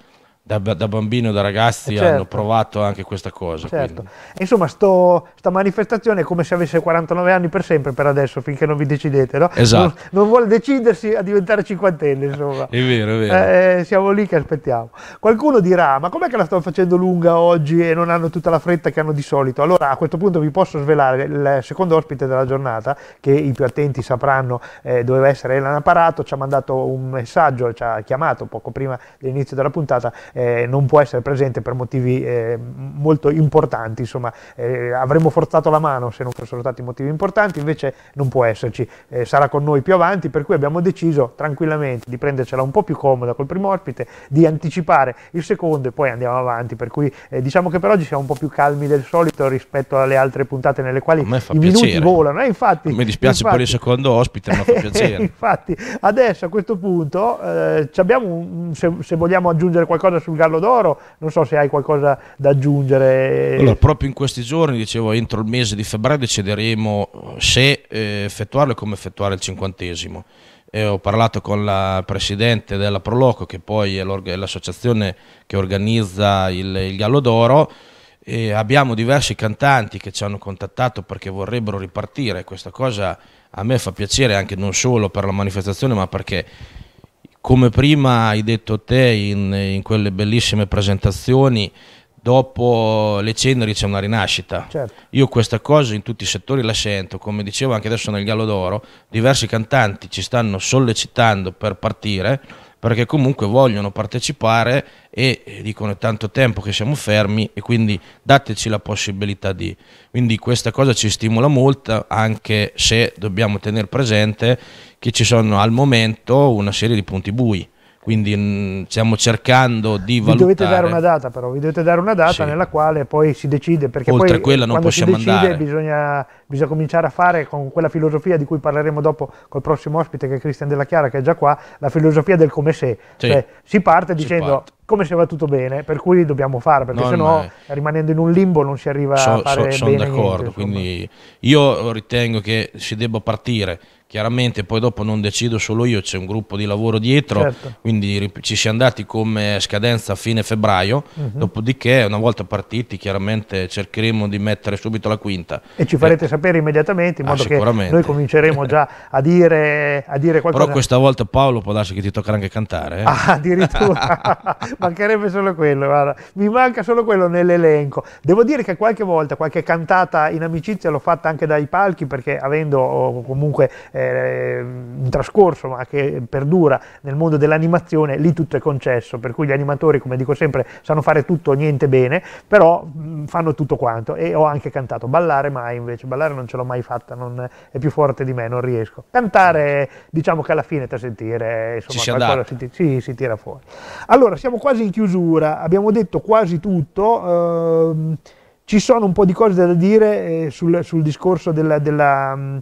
da, da bambino, da ragazzi eh, certo. hanno provato anche questa cosa. Certo. Insomma, sto, sta manifestazione è come se avesse 49 anni per sempre per adesso, finché non vi decidete, no? Esatto. Non, non vuole decidersi a diventare cinquantenne, insomma. è vero, è vero. Eh, eh siamo lì che aspettiamo. Qualcuno dirà, ma com'è che la sto facendo lunga oggi e non hanno tutta la fretta che hanno di solito? Allora, a questo punto vi posso svelare il secondo ospite della giornata, che i più attenti sapranno eh, doveva essere Elena Parato, ci ha mandato un messaggio, ci ha chiamato poco prima dell'inizio della puntata eh, non può essere presente per motivi eh, molto importanti, insomma eh, avremmo forzato la mano se non fossero stati motivi importanti, invece non può esserci, eh, sarà con noi più avanti, per cui abbiamo deciso tranquillamente di prendercela un po' più comoda col primo ospite, di anticipare il secondo e poi andiamo avanti, per cui eh, diciamo che per oggi siamo un po' più calmi del solito rispetto alle altre puntate nelle quali i piacere. minuti volano, eh, infatti, mi dispiace infatti, per il secondo ospite, ma fa (laughs) piacere. infatti adesso a questo punto abbiamo un, se, se vogliamo aggiungere qualcosa sul Gallo d'Oro, non so se hai qualcosa da aggiungere. Allora, proprio in questi giorni, dicevo, entro il mese di febbraio decideremo eh, se eh, effettuarlo e come effettuare il cinquantesimo. Eh, ho parlato con la presidente della Proloco, che poi è l'associazione che organizza il, il Gallo d'Oro. E abbiamo diversi cantanti che ci hanno contattato perché vorrebbero ripartire. Questa cosa a me fa piacere anche non solo per la manifestazione, ma perché come prima hai detto te in, in quelle bellissime presentazioni, dopo le ceneri c'è una rinascita. Certo. Io questa cosa in tutti i settori la sento, come dicevo anche adesso nel Gallo d'Oro, diversi cantanti ci stanno sollecitando per partire perché comunque vogliono partecipare e, dicono è tanto tempo che siamo fermi e quindi dateci la possibilità di. Quindi questa cosa ci stimola molto anche se dobbiamo tenere presente che ci sono al momento una serie di punti bui quindi mm, stiamo cercando di valutare. Vi dovete dare una data però, vi dovete dare una data sì. nella quale poi si decide, perché Oltre poi eh, quella non possiamo si decide bisogna, bisogna, cominciare a fare con quella filosofia di cui parleremo dopo col prossimo ospite che è Cristian Della Chiara che è già qua, la filosofia del come se, sì. cioè, si parte si dicendo parte. come se va tutto bene, per cui dobbiamo fare, perché se no è... rimanendo in un limbo non si arriva so, a fare so, Sono d'accordo, quindi io ritengo che si debba partire Chiaramente poi dopo non decido solo io, c'è un gruppo di lavoro dietro, certo. quindi ci siamo andati come scadenza a fine febbraio, uh-huh. dopodiché una volta partiti chiaramente cercheremo di mettere subito la quinta. E ci farete eh. sapere immediatamente in ah, modo ah, che noi cominceremo già a dire, a dire qualcosa. Però questa volta Paolo può darsi che ti toccherà anche cantare. Eh? Ah, addirittura, (laughs) mancherebbe solo quello, guarda. mi manca solo quello nell'elenco. Devo dire che qualche volta, qualche cantata in amicizia l'ho fatta anche dai palchi perché avendo oh, comunque eh, un trascorso ma che perdura nel mondo dell'animazione, lì tutto è concesso, per cui gli animatori, come dico sempre, sanno fare tutto niente bene, però mh, mm, fanno tutto quanto e ho anche cantato, ballare mai invece, ballare non ce l'ho mai fatta, non, è più forte di me, non riesco. Cantare diciamo che alla fine te sentire, eh, insomma, qualcosa si, si, si, tira fuori. Allora, siamo quasi in chiusura, abbiamo detto quasi tutto. Ehm, ci sono un po' di cose da dire eh, sul, sul, discorso della, della mm,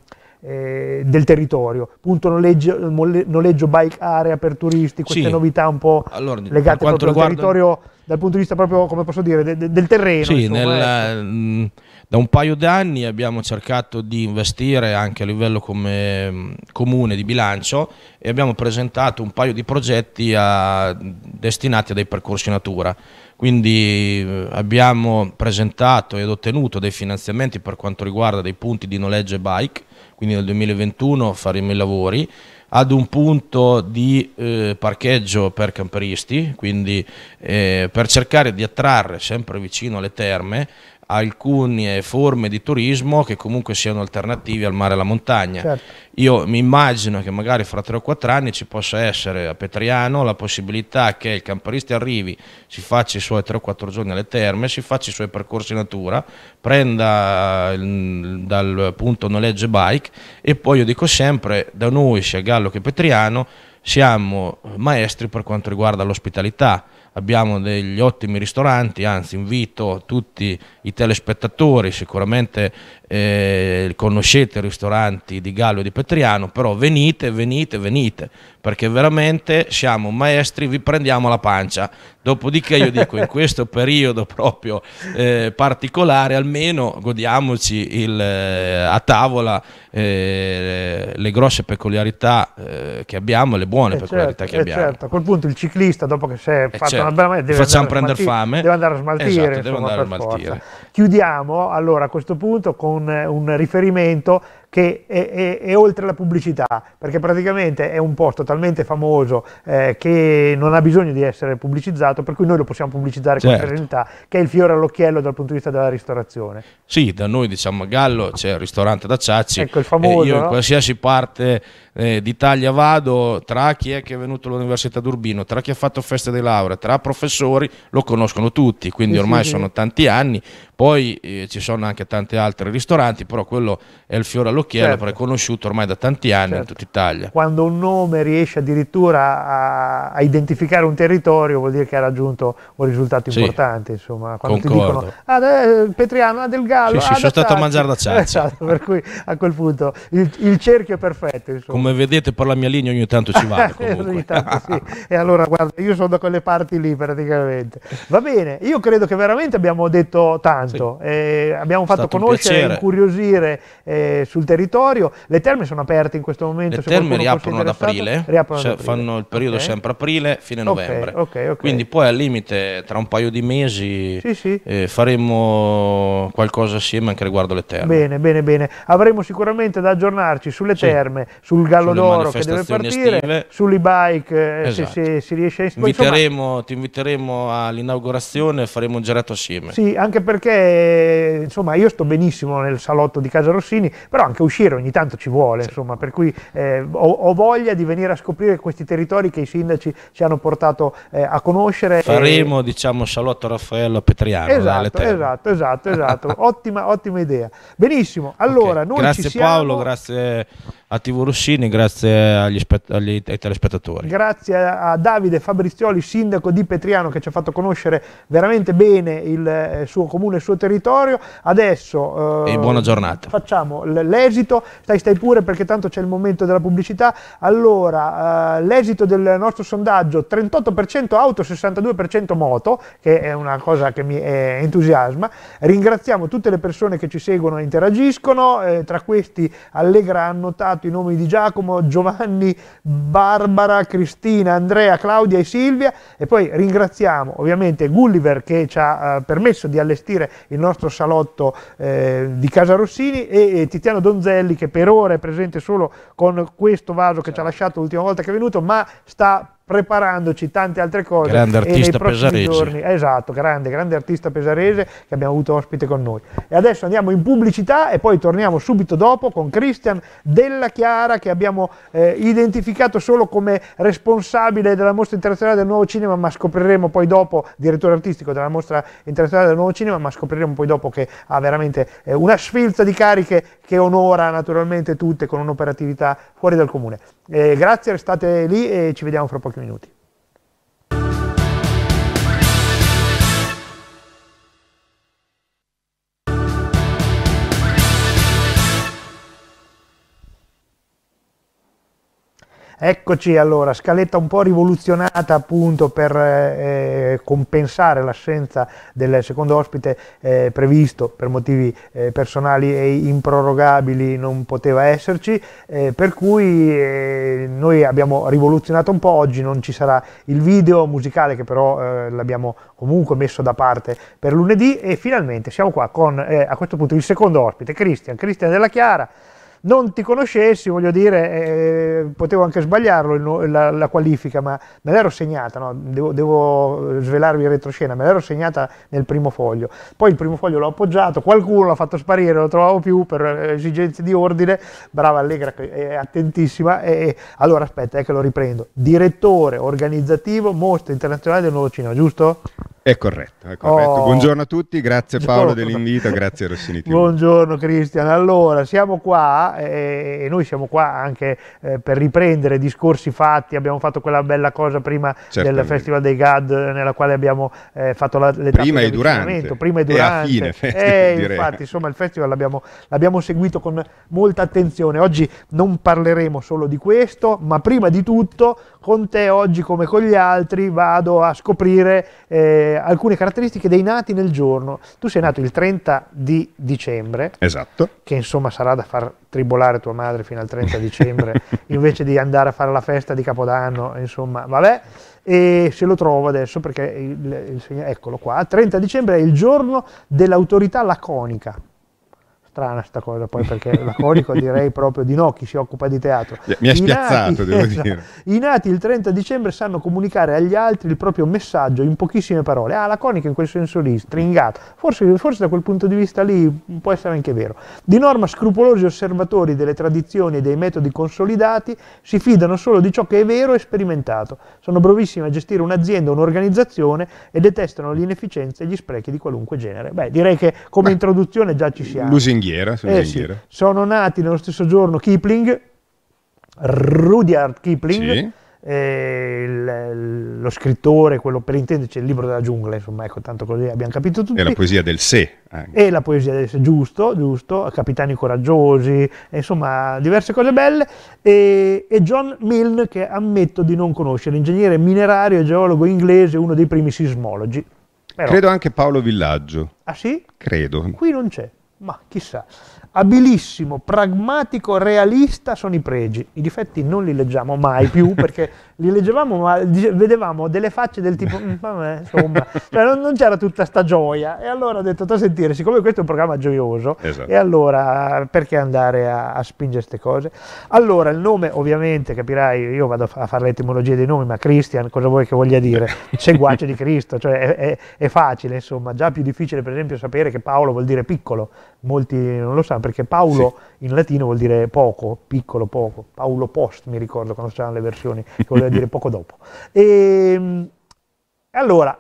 eh, del territorio, appunto noleggio, noleggio, bike area per turisti, queste sì. novità un po' allora, legate proprio riguarda... al territorio dal punto di vista proprio, come posso dire, de, de, del terreno. Sì, insomma, nel, ecco. Mm, da un paio d'anni abbiamo cercato di investire anche a livello come mm, comune di bilancio e abbiamo presentato un paio di progetti a, destinati a dei percorsi natura. Quindi eh, abbiamo presentato ed ottenuto dei finanziamenti per quanto riguarda dei punti di noleggio e bike quindi nel 2021 faremo i lavori ad un punto di eh, parcheggio per camperisti, quindi eh, per cercare di attrarre sempre vicino alle terme alcune eh, forme di turismo che comunque siano alternativi al mare e alla montagna. Certo. Io mi immagino che magari fra 3 o 4 anni ci possa essere a Petriano la possibilità che il camperista arrivi, si faccia i suoi 3 o 4 giorni alle terme, si faccia i suoi percorsi in natura, prenda eh, dal punto noleggio bike e poi io dico sempre da noi sia Gallo che Petriano siamo maestri per quanto riguarda l'ospitalità abbiamo degli ottimi ristoranti, anzi invito tutti i telespettatori sicuramente eh, conoscete i ristoranti di Gallo e di Petriano, però venite, venite, venite, perché veramente siamo maestri, vi prendiamo la pancia. Dopodiché io dico, in questo (laughs) periodo proprio eh, particolare, almeno godiamoci il, eh, a tavola eh, le grosse peculiarità eh, che abbiamo, le buone è eh, certo, peculiarità certo, che abbiamo. Certo. A quel punto il ciclista, dopo che si è fatto certo. una bella meta, deve facciamo prendere fame, deve andare a smaltire. Esatto, insomma, andare a smaltire. Chiudiamo allora a questo punto con un, un riferimento che è, è, è, oltre la pubblicità, perché praticamente è un posto talmente famoso eh, che non ha bisogno di essere pubblicizzato, per cui noi lo possiamo pubblicizzare certo. con serenità, che è il fiore all'occhiello dal punto di vista della ristorazione. Sì, da noi diciamo a Gallo c'è il ristorante da Ciacci, ecco, il famoso, eh, io no? in qualsiasi parte eh, d'Italia vado, tra chi è che è venuto all'Università d'Urbino, tra chi ha fatto feste dei laurea, tra professori, lo conoscono tutti, quindi sì, ormai sì, sono sì. tanti anni, poi eh, ci sono anche tanti altri ristoranti, però quello è il fiore all'occhiello chi certo. però è conosciuto ormai da tanti anni certo. in tutta Italia. Quando un nome riesce addirittura a, a, identificare un territorio vuol dire che ha raggiunto un risultato sì. importante, insomma, quando Concordo. ti dicono ah, da, eh, Petriano, ah, del Gallo, sì, sì, ah, sono stato a mangiare da Ciaccia. (laughs) Esatto, per cui a quel punto il, il cerchio è perfetto. Insomma. Come vedete per la mia linea ogni tanto ci vado (laughs) sì. (laughs) E allora guarda, io sono da quelle parti lì praticamente. Va bene, io credo che veramente abbiamo detto tanto, sì. eh, abbiamo fatto conoscere, incuriosire eh, sul territorio territorio. Le terme sono aperte in questo momento? Le terme riaprono ad aprile, riaprono ad aprile. fanno il periodo okay. sempre aprile, fine novembre. Okay, okay, Quindi poi al limite tra un paio di mesi sì, sì. Eh, faremo qualcosa assieme anche riguardo le terme. Bene, bene, bene. Avremo sicuramente da aggiornarci sulle sì. terme, sul gallo d'oro che deve partire, estive. sull'e-bike eh, esatto. se, se, si riesce a inviteremo, Ti inviteremo all'inaugurazione e faremo un giretto assieme. Sì, anche perché insomma io sto benissimo nel salotto di Casa Rossini, però anche anche uscire, ogni tanto ci vuole, sì. insomma, per cui eh, ho, ho, voglia di venire a scoprire questi territori che i sindaci ci hanno portato eh, a conoscere. Faremo, e... diciamo, Salotto Raffaello Petriano. Esatto, esatto, esatto, esatto. (laughs) ottima, ottima idea. Benissimo, allora okay. noi grazie ci siamo. Grazie Paolo, grazie a TV Rossini, grazie agli, spett- agli, ai telespettatori. Grazie a Davide Fabrizioli, sindaco di Petriano, che ci ha fatto conoscere veramente bene il eh, suo comune il suo territorio. Adesso... Eh, e buona giornata. Facciamo lei l'esito, stai stai pure perché tanto c'è il momento della pubblicità, allora eh, l'esito del nostro sondaggio 38% auto, 62% moto, che è una cosa che mi eh, entusiasma, ringraziamo tutte le persone che ci seguono e interagiscono, eh, tra questi Allegra ha annotato i nomi di Giacomo, Giovanni, Barbara, Cristina, Andrea, Claudia e Silvia e poi ringraziamo ovviamente Gulliver che ci ha eh, permesso di allestire il nostro salotto eh, di Casa Rossini e, e Tiziano Don Donzelli che per ora è presente solo con questo vaso che ci ha certo. lasciato l'ultima volta che è venuto, ma sta preparandoci tante altre cose. Grande artista pesarese. Giorni, esatto, grande, grande artista pesarese che abbiamo avuto ospite con noi. E adesso andiamo in pubblicità e poi torniamo subito dopo con Cristian Della Chiara che abbiamo eh, identificato solo come responsabile della mostra internazionale del nuovo cinema, ma scopriremo poi dopo, direttore artistico della mostra internazionale del nuovo cinema, ma scopriremo poi dopo che ha veramente eh, una sfilza di cariche che onora naturalmente tutte con un'operatività fuori dal comune. Eh, grazie, restate lì e ci vediamo fra pochi minuti. Eccoci allora, scaletta un po' rivoluzionata appunto per eh, eh, compensare l'assenza del secondo ospite eh, previsto per motivi eh, personali e improrogabili non poteva esserci, eh, per cui eh, noi abbiamo rivoluzionato un po', oggi non ci sarà il video musicale che però l'abbiamo comunque messo da parte per lunedì e finalmente siamo qua con a questo punto il secondo ospite, Cristian, Cristian della Chiara non ti conoscessi, voglio dire, eh, potevo anche sbagliarlo la, la, qualifica, ma me l'ero segnata, no? devo, devo, eh, svelarvi in retroscena, me l'ero segnata nel primo foglio. Poi il primo foglio l'ho appoggiato, qualcuno l'ha fatto sparire, non lo trovavo più per eh, esigenze di ordine, brava Allegra, è attentissima, e, allora aspetta, è eh, che lo riprendo. Direttore organizzativo Mostra Internazionale del Nuovo Cinema, giusto? È corretto, è corretto. Oh. Buongiorno a tutti, grazie Paolo Buongiorno. dell'invito, grazie Rossini TV. Buongiorno Cristian, allora siamo qua eh, e noi siamo qua anche eh, per riprendere discorsi fatti, abbiamo fatto quella bella cosa prima Certamente. del Festival dei GAD eh, nella quale abbiamo eh, fatto la, le prima e durante. prima e durante, e a fine (laughs) festival, eh, infatti insomma il festival l'abbiamo, l'abbiamo seguito con molta attenzione, oggi non parleremo solo di questo, ma prima di tutto con te oggi come con gli altri vado a scoprire eh, eh, alcune caratteristiche dei nati nel giorno. Tu sei nato il 30 di dicembre, esatto. che insomma sarà da far tribolare tua madre fino al 30 dicembre, (laughs) invece di andare a fare la festa di Capodanno, insomma, vabbè. E se lo trovo adesso perché, il, il, eccolo qua, 30 dicembre è il giorno dell'autorità laconica strana questa cosa poi perché (laughs) laconico direi proprio di no chi si occupa di teatro mi ha spiazzato nati, devo (laughs) esatto, dire i nati il 30 dicembre sanno comunicare agli altri il proprio messaggio in pochissime parole ah laconico in quel senso lì stringato forse, forse da quel punto di vista lì può essere anche vero di norma scrupolosi osservatori delle tradizioni e dei metodi consolidati si fidano solo di ciò che è vero e sperimentato sono bravissimi a gestire un'azienda un'organizzazione e detestano l'inefficienza e gli sprechi di qualunque genere beh direi che come Beh, introduzione già ci siamo. Lusinghi Zinghiera, sono, eh zinghiera. Sì. sono nati nello stesso giorno Kipling, Rudyard Kipling, sì. eh, il, lo scrittore, quello per intenderci, cioè il libro della giungla, insomma, ecco, tanto così abbiamo capito tutti. E la poesia del sé. Anche. E la poesia del sé, giusto, giusto, Capitani coraggiosi, insomma, diverse cose belle. E, e John Milne, che ammetto di non conoscere, ingegnere minerario e geologo inglese, uno dei primi sismologi. Però. Credo anche Paolo Villaggio. Ah sì? Credo. Qui non c'è ma chissà, abilissimo, pragmatico, realista sono i pregi, i difetti non li leggiamo mai più perché li leggevamo ma vedevamo delle facce del tipo mm, vabbè, insomma, cioè non, non c'era tutta sta gioia e allora ho detto, a sentire, siccome questo è un programma gioioso esatto. e allora perché andare a, a spingere queste cose? Allora il nome ovviamente capirai, io vado a fare l'etimologia dei nomi ma Christian cosa vuoi che voglia dire? (laughs) Seguace di Cristo, cioè è, è, è facile insomma, già più difficile per esempio sapere che Paolo vuol dire piccolo, molti non lo sanno perché Paolo sì in latino vuol dire poco, piccolo, poco. Paolo Post, mi ricordo quando c'erano le versioni, che voleva dire (laughs) poco dopo. E ehm, allora,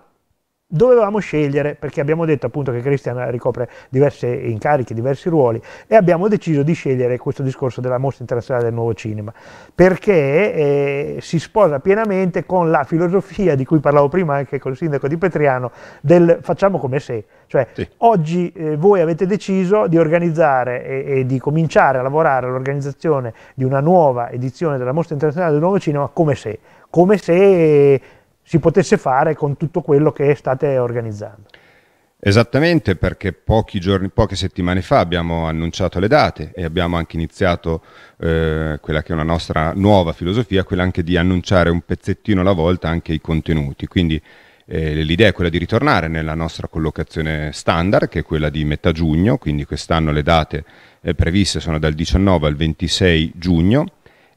dovevamo scegliere, perché abbiamo detto appunto che Cristian ricopre diversi incarichi, diversi ruoli, e abbiamo deciso di scegliere questo discorso della mostra internazionale del nuovo cinema, perché eh, si sposa pienamente con la filosofia di cui parlavo prima anche con il sindaco di Petriano, del facciamo come se, cioè sì. oggi eh, voi avete deciso di organizzare e, e di cominciare a lavorare all'organizzazione di una nuova edizione della mostra internazionale del nuovo cinema come se, come se si potesse fare con tutto quello che state organizzando. Esattamente, perché pochi giorni, poche settimane fa abbiamo annunciato le date e abbiamo anche iniziato eh, quella che è una nostra nuova filosofia, quella anche di annunciare un pezzettino alla volta anche i contenuti. Quindi eh, l'idea è quella di ritornare nella nostra collocazione standard, che è quella di metà giugno, quindi quest'anno le date eh, previste sono dal 19 al 26 giugno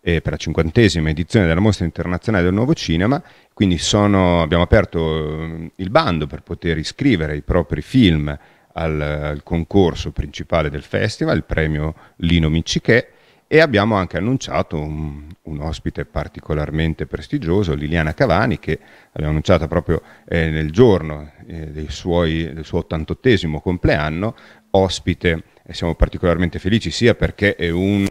eh, per la cinquantesima edizione della Mostra Internazionale del Nuovo Cinema, quindi sono, abbiamo aperto eh, il bando per poter iscrivere i propri film al, al concorso principale del festival, il premio Lino Miccichè, e abbiamo anche annunciato un, un, ospite particolarmente prestigioso, Liliana Cavani, che abbiamo annunciato proprio eh, nel giorno eh, suoi, del suo 88 compleanno, ospite, e siamo particolarmente felici sia perché è un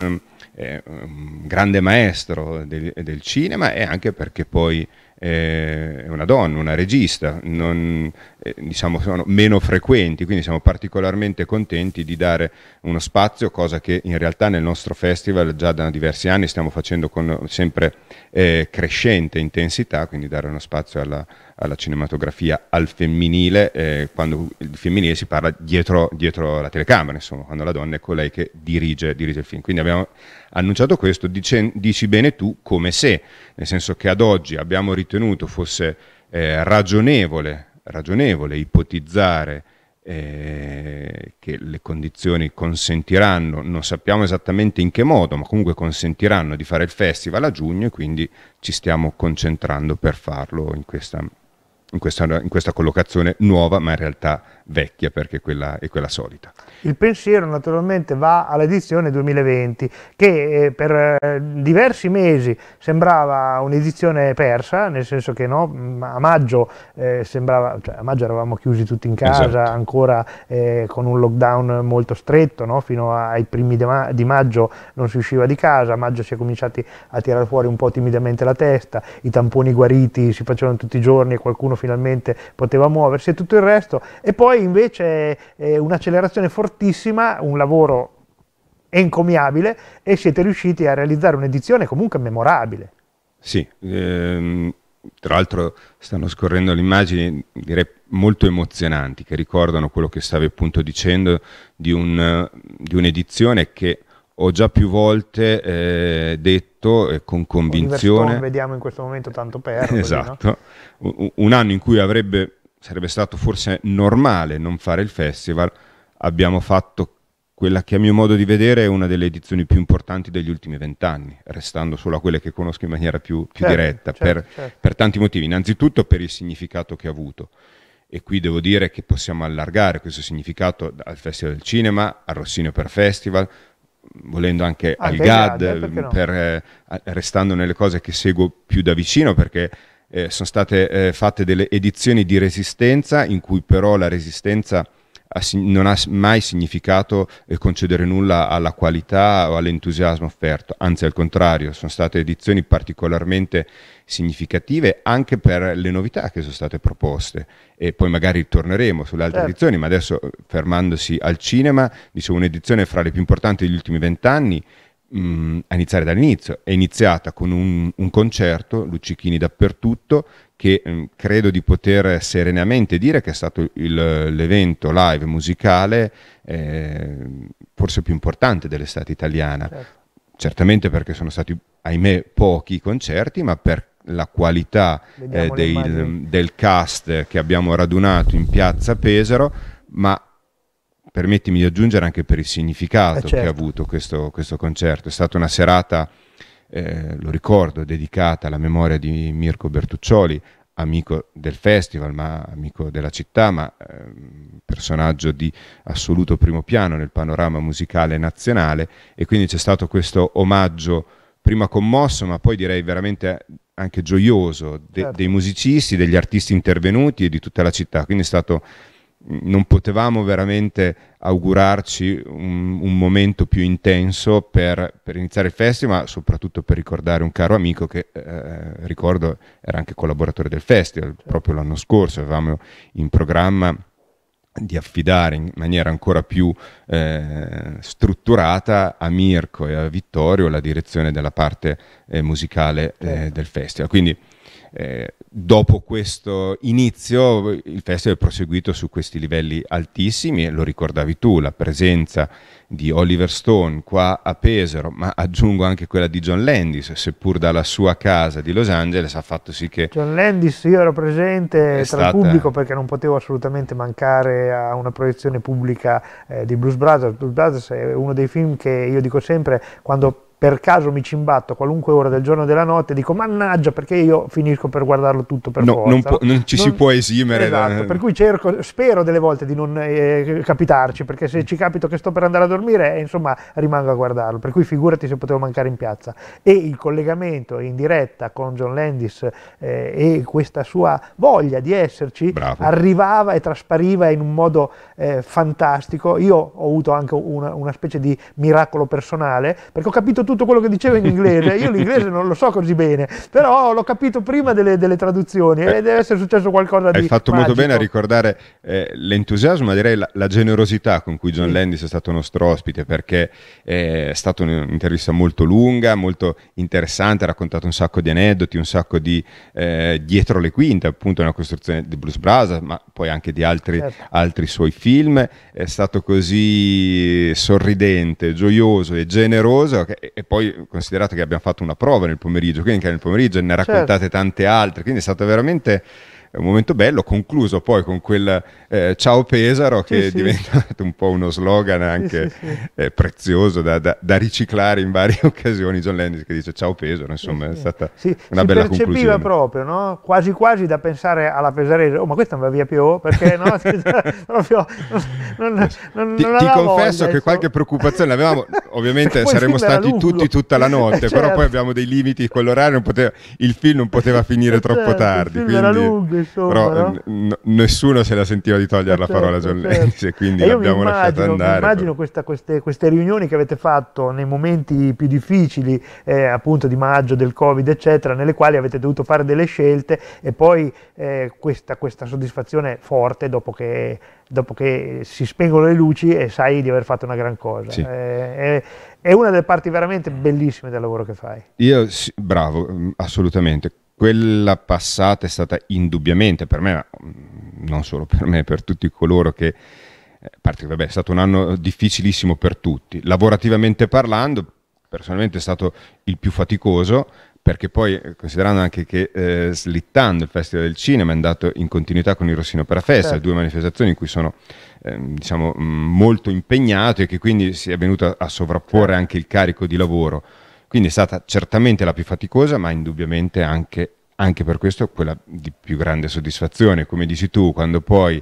eh, un um, grande maestro del, del, cinema e anche perché poi eh, è una donna, una regista, non, eh, diciamo sono meno frequenti, quindi siamo particolarmente contenti di dare uno spazio, cosa che in realtà nel nostro festival già da diversi anni stiamo facendo con sempre eh, crescente intensità, quindi dare uno spazio alla, alla cinematografia al femminile, eh, quando il femminile si parla dietro, dietro, la telecamera, insomma, quando la donna è colei che dirige, dirige il film. Quindi abbiamo annunciato questo, dice, dici bene tu come se, nel senso che ad oggi abbiamo ritenuto fosse eh, ragionevole, ragionevole ipotizzare eh, che le condizioni consentiranno, non sappiamo esattamente in che modo, ma comunque consentiranno di fare il festival a giugno e quindi ci stiamo concentrando per farlo in questa in questa, in questa collocazione nuova, ma in realtà vecchia perché quella è quella solita. Il pensiero naturalmente va all'edizione 2020 che eh, per eh, diversi mesi sembrava un'edizione persa, nel senso che no, mm, a maggio, eh, sembrava, cioè, a maggio eravamo chiusi tutti in casa, esatto. ancora eh, con un lockdown molto stretto, no? fino ai primi di maggio non si usciva di casa, a maggio si è cominciati a tirare fuori un po' timidamente la testa, i tamponi guariti si facevano tutti i giorni e qualcuno finalmente poteva muoversi e tutto il resto e poi poi invece eh, un'accelerazione fortissima, un lavoro encomiabile e siete riusciti a realizzare un'edizione comunque memorabile. Sì, ehm, tra l'altro stanno scorrendo le immagini, direi molto emozionanti, che ricordano quello che stavi appunto dicendo di, un, di un'edizione che ho già più volte eh, detto eh, con convinzione. Verstone, vediamo in questo momento tanto per. esatto. (laughs) Così, no? Esatto. un anno in cui avrebbe sarebbe stato forse normale non fare il festival, abbiamo fatto quella che a mio modo di vedere è una delle edizioni più importanti degli ultimi vent'anni, restando solo a quelle che conosco in maniera più, più certo, diretta, certo, per, certo. per, tanti motivi. Innanzitutto per il significato che ha avuto. E qui devo dire che possiamo allargare questo significato al Festival del Cinema, al Rossino per Festival, volendo anche, anche al GAD, GAD eh, no? per, eh, restando nelle cose che seguo più da vicino, perché eh, sono state eh, fatte delle edizioni di resistenza in cui però la resistenza ha, non ha mai significato eh, concedere nulla alla qualità o all'entusiasmo offerto, anzi al contrario, sono state edizioni particolarmente significative anche per le novità che sono state proposte e poi magari torneremo sulle altre certo. edizioni, ma adesso eh, fermandosi al cinema, dicevo un'edizione fra le più importanti degli ultimi vent'anni mh, mm, a iniziare dall'inizio. È iniziata con un, un concerto, luccichini dappertutto, che mh, mm, credo di poter serenamente dire che è stato il, l'evento live musicale eh, forse più importante dell'estate italiana. Certo. Certamente perché sono stati, ahimè, pochi concerti, ma per la qualità eh, dei, del cast che abbiamo radunato in piazza Pesaro, ma permettimi di aggiungere anche per il significato eh certo. che ha certo. avuto questo, questo, concerto. È stata una serata, eh, lo ricordo, dedicata alla memoria di Mirko Bertuccioli, amico del festival, ma amico della città, ma eh, personaggio di assoluto primo piano nel panorama musicale nazionale e quindi c'è stato questo omaggio prima commosso, ma poi direi veramente anche gioioso de- certo. dei musicisti, degli artisti intervenuti e di tutta la città. Quindi è stato non potevamo veramente augurarci un, un momento più intenso per, per, iniziare il festival, ma soprattutto per ricordare un caro amico che, eh, ricordo, era anche collaboratore del festival, eh, certo. proprio l'anno scorso avevamo in programma di affidare in maniera ancora più eh, strutturata a Mirko e a Vittorio la direzione della parte eh, musicale eh, certo. del festival. Ah, quindi, eh, dopo questo inizio il festival è proseguito su questi livelli altissimi e lo ricordavi tu, la presenza di Oliver Stone qua a Pesaro, ma aggiungo anche quella di John Landis, seppur dalla sua casa di Los Angeles, ha fatto sì che... John Landis, io ero presente tra il pubblico perché non potevo assolutamente mancare a una proiezione pubblica eh, di Blues Brothers. Blues Brothers è uno dei film che io dico sempre quando per caso mi cimbatto a qualunque ora del giorno e della notte e dico mannaggia perché io finisco per guardarlo tutto per no, forza. Non, può, non ci non, si può esimere. Esatto, da... Eh. per cui cerco, spero delle volte di non eh, capitarci perché se mm. ci capito che sto per andare a dormire eh, insomma rimango a guardarlo, per cui figurati se potevo mancare in piazza. E il collegamento in diretta con John Landis eh, e questa sua voglia di esserci Bravo. arrivava e traspariva in un modo eh, fantastico. Io ho avuto anche una, una specie di miracolo personale perché ho capito tutto quello che diceva in inglese, io l'inglese non lo so così bene, però l'ho capito prima delle, delle traduzioni e eh. deve essere successo qualcosa di Hai fatto magico. molto bene a ricordare eh, l'entusiasmo, ma direi la, la, generosità con cui John sì. Landis è stato nostro ospite, perché eh, è stata un'intervista molto lunga, molto interessante, ha raccontato un sacco di aneddoti, un sacco di eh, dietro le quinte, appunto nella costruzione di Blues Brasa, ma poi anche di altri, certo. altri suoi film, è stato così sorridente, gioioso e generoso che e poi considerato che abbiamo fatto una prova nel pomeriggio, quindi anche nel pomeriggio ne ha raccontate certo. tante altre, quindi è stata veramente un momento bello, concluso poi con quel eh, ciao Pesaro che sì, è diventato sì. (laughs) un po' uno slogan anche sì, eh, prezioso da, da, da, riciclare in varie (laughs) occasioni. John Landis che dice ciao Pesaro, insomma è stata una bella conclusione. Si percepiva proprio, no? quasi quasi da pensare alla pesarese, oh ma questa non va via più? Oh, perché no? (laughs) proprio, non, non, non, ti, ti confesso che qualche preoccupazione l'avevamo, ovviamente saremmo stati lungo. tutti tutta la notte, certo. però poi certo. abbiamo dei limiti con l'orario, poteva, il film non poteva finire certo, troppo tardi. quindi... era lungo, insomma. Però no? n- nessuno se la sentiva di togliere eh, certo, la parola John certo. Lenz, (laughs) quindi e l'abbiamo immagino, lasciata andare. immagino questa, queste, queste, riunioni che avete fatto nei momenti più difficili, eh, appunto di maggio, del Covid, eccetera, nelle quali avete dovuto fare delle scelte e poi eh, questa, questa soddisfazione forte dopo che dopo che si spengono le luci e sai di aver fatto una gran cosa. Sì. Eh, è, è, una delle parti veramente bellissime del lavoro che fai. Io, sì, bravo, mm, assolutamente quella passata è stata indubbiamente per me, mm, non solo per me, per tutti coloro che, eh, parte vabbè, è stato un anno difficilissimo per tutti, lavorativamente parlando, personalmente è stato il più faticoso, perché poi eh, considerando anche che eh, slittando il Festival del Cinema è andato in continuità con il Rossino per la Festa, certo. due manifestazioni in cui sono eh, diciamo, mm, molto impegnato e che quindi si è venuto a, a sovrapporre certo. anche il carico di lavoro quindi è stata certamente la più faticosa, ma indubbiamente anche, anche per questo quella di più grande soddisfazione. Come dici tu, quando poi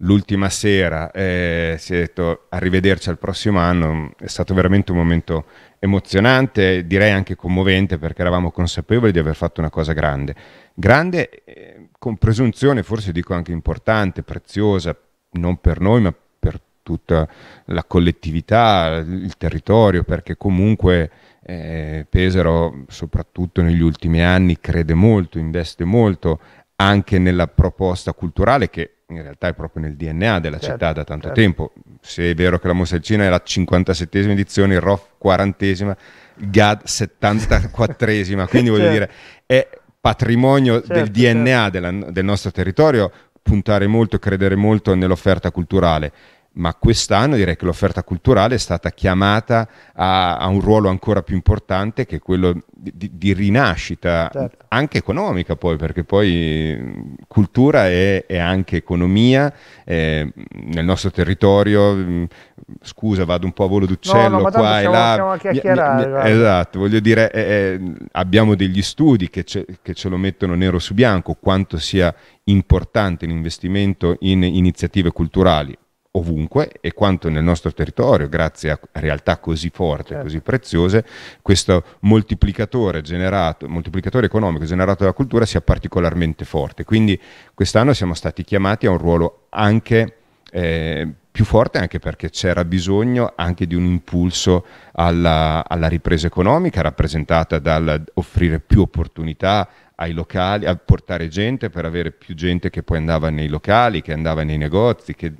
l'ultima sera eh, si è detto arrivederci al prossimo anno, è stato veramente un momento emozionante, direi anche commovente perché eravamo consapevoli di aver fatto una cosa grande. Grande eh, con presunzione, forse dico anche importante, preziosa, non per noi ma per tutta la collettività, il territorio, perché comunque eh, Pesaro, soprattutto negli ultimi anni, crede molto, investe molto anche nella proposta culturale che in realtà è proprio nel DNA della certo, città da tanto certo. tempo. Se è vero che la Mosselcina è la 57 edizione, il ROF 40esima, il GAD 74esima, (laughs) quindi voglio certo. dire è patrimonio del certo, DNA certo. della, del nostro territorio puntare molto e credere molto nell'offerta culturale ma quest'anno direi che l'offerta culturale è stata chiamata a, a un ruolo ancora più importante che è quello di, di rinascita certo. anche economica poi perché poi cultura è, è anche economia è nel nostro territorio scusa vado un po' a volo d'uccello no, no, qua e là mi, mi, mi, esatto voglio dire eh, abbiamo degli studi che ce, che ce lo mettono nero su bianco quanto sia importante l'investimento in iniziative culturali ovunque e quanto nel nostro territorio, grazie a realtà così forti, certo. così preziose, questo moltiplicatore, generato, moltiplicatore economico generato dalla cultura sia particolarmente forte. Quindi quest'anno siamo stati chiamati a un ruolo anche eh, più forte anche perché c'era bisogno anche di un impulso alla, alla ripresa economica rappresentata dall'offrire più opportunità ai locali, a portare gente per avere più gente che poi andava nei locali, che andava nei negozi, che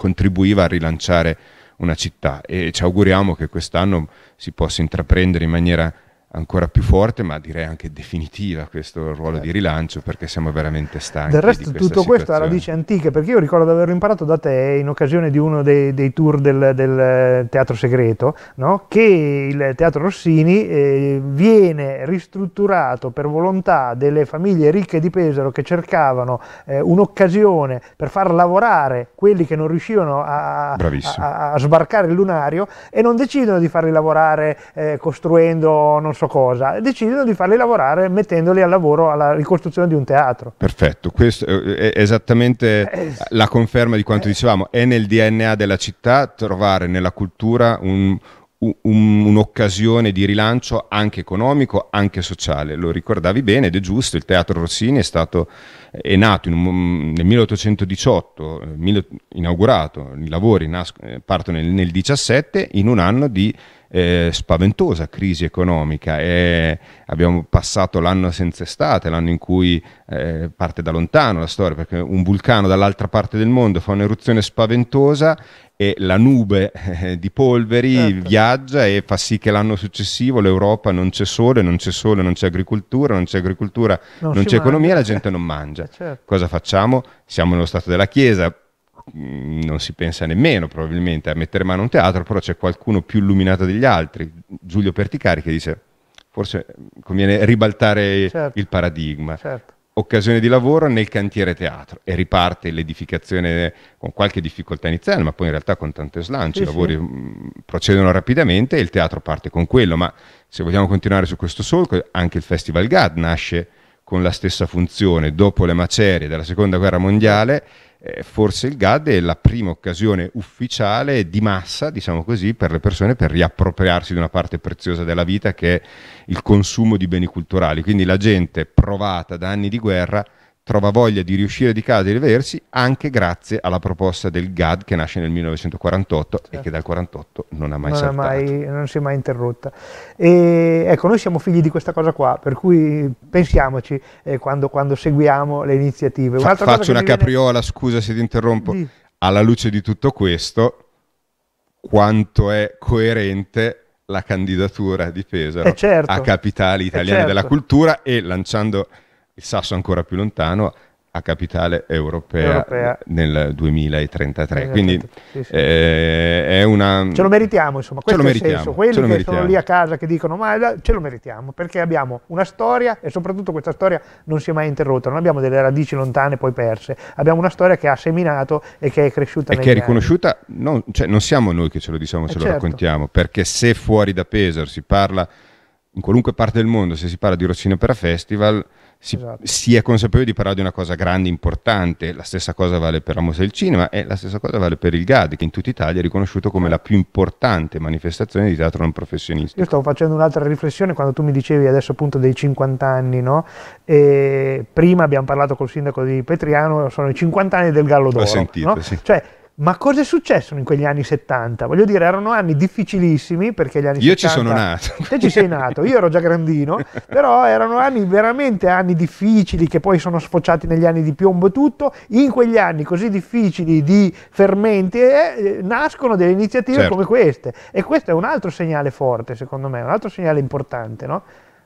contribuiva a rilanciare una città e ci auguriamo che quest'anno si possa intraprendere in maniera ancora più forte, ma direi anche definitiva questo ruolo certo. di rilancio perché siamo veramente stanchi. Del resto tutto situazione. questo ha radici antiche, perché io ricordo di averlo imparato da te in occasione di uno dei, dei tour del, del, eh, Teatro Segreto, no? che il Teatro Rossini eh, viene ristrutturato per volontà delle famiglie ricche di Pesaro che cercavano eh, un'occasione per far lavorare quelli che non riuscivano a, a, a, sbarcare il lunario e non decidono di farli lavorare eh, costruendo, non so cosa, decidono di farli lavorare mettendoli al lavoro alla ricostruzione di un teatro. Perfetto, questo eh, è esattamente eh, la conferma di quanto eh, dicevamo, è nel DNA della città trovare nella cultura un, un, un'occasione di rilancio anche economico, anche sociale. Lo ricordavi bene ed è giusto, il Teatro Rossini è, stato, è nato un, nel 1818, eh, inaugurato, i lavori nascono, eh, partono nel, nel in un anno di eh, spaventosa crisi economica e abbiamo passato l'anno senza estate, l'anno in cui eh, parte da lontano la storia, perché un vulcano dall'altra parte del mondo fa un'eruzione spaventosa e la nube eh, di polveri certo. viaggia e fa sì che l'anno successivo l'Europa non c'è sole, non c'è sole, non c'è agricoltura, non c'è agricoltura, non, non c'è mangia. economia, la gente non mangia. (laughs) Certo. Cosa facciamo? Siamo nello stato della Chiesa, Mm, non si pensa nemmeno probabilmente a mettere mano a un teatro, però c'è qualcuno più illuminato degli altri, Giulio Perticari, che dice forse mm, conviene ribaltare certo, il paradigma. Certo. Occasione di lavoro nel cantiere teatro e riparte l'edificazione con qualche difficoltà iniziale, ma poi in realtà con tante slanci. sì, i lavori sì. Mm, procedono rapidamente e il teatro parte con quello. Ma se vogliamo continuare su questo solco, anche il Festival GAD nasce con la stessa funzione dopo le macerie della seconda guerra mondiale eh, forse il GAD è la prima occasione ufficiale di massa, diciamo così, per le persone per riappropriarsi di una parte preziosa della vita che è il consumo di beni culturali. Quindi la gente provata da anni di guerra trova voglia di riuscire di casa e di vedersi anche grazie alla proposta del GAD che nasce nel 1948 certo. e che dal 1948 non ha mai non saltato. Mai, non si è mai interrotta. E, ecco, noi siamo figli di questa cosa qua, per cui pensiamoci eh, quando, quando, seguiamo le iniziative. Fa, faccio una capriola, viene... scusa se ti interrompo. Di... Alla luce di tutto questo, quanto è coerente la candidatura di Pesaro eh, certo. a capitali eh, italiani certo. della cultura e lanciando il sasso ancora più lontano a capitale europea, europea. nel 2033. Esatto. Quindi sì, sì. Eh, è una... Ce lo meritiamo, insomma, questo ce lo meritiamo, senso. Quelli che meritiamo. sono lì a casa che dicono ma ce lo meritiamo, perché abbiamo una storia e soprattutto questa storia non si è mai interrotta, non abbiamo delle radici lontane poi perse, abbiamo una storia che ha seminato e che è cresciuta. E che è riconosciuta, non, cioè, non, siamo noi che ce lo diciamo, ce eh lo certo. raccontiamo, perché se fuori da Pesaro si parla, in qualunque parte del mondo, se si parla di Rossino Opera Festival si, esatto. si, è consapevoli di parlare di una cosa grande, importante, la stessa cosa vale per la mostra del cinema e la stessa cosa vale per il GAD, che in tutta Italia è riconosciuto come la più importante manifestazione di teatro non professionista. Io stavo facendo un'altra riflessione quando tu mi dicevi adesso appunto dei 50 anni, no? prima abbiamo parlato col sindaco di Petriano, sono i 50 anni del Gallo d'Oro. Ho sentito, no? sì. Cioè, ma cosa è successo in quegli anni 70? Voglio dire, erano anni difficilissimi perché gli anni io 70... Io ci sono nato. Te ci sei nato, io ero già grandino, (laughs) però erano anni veramente anni difficili che poi sono sfociati negli anni di piombo e tutto. In quegli anni così difficili di fermenti eh, eh nascono delle iniziative certo. come queste. E questo è un altro segnale forte, secondo me, un altro segnale importante, no?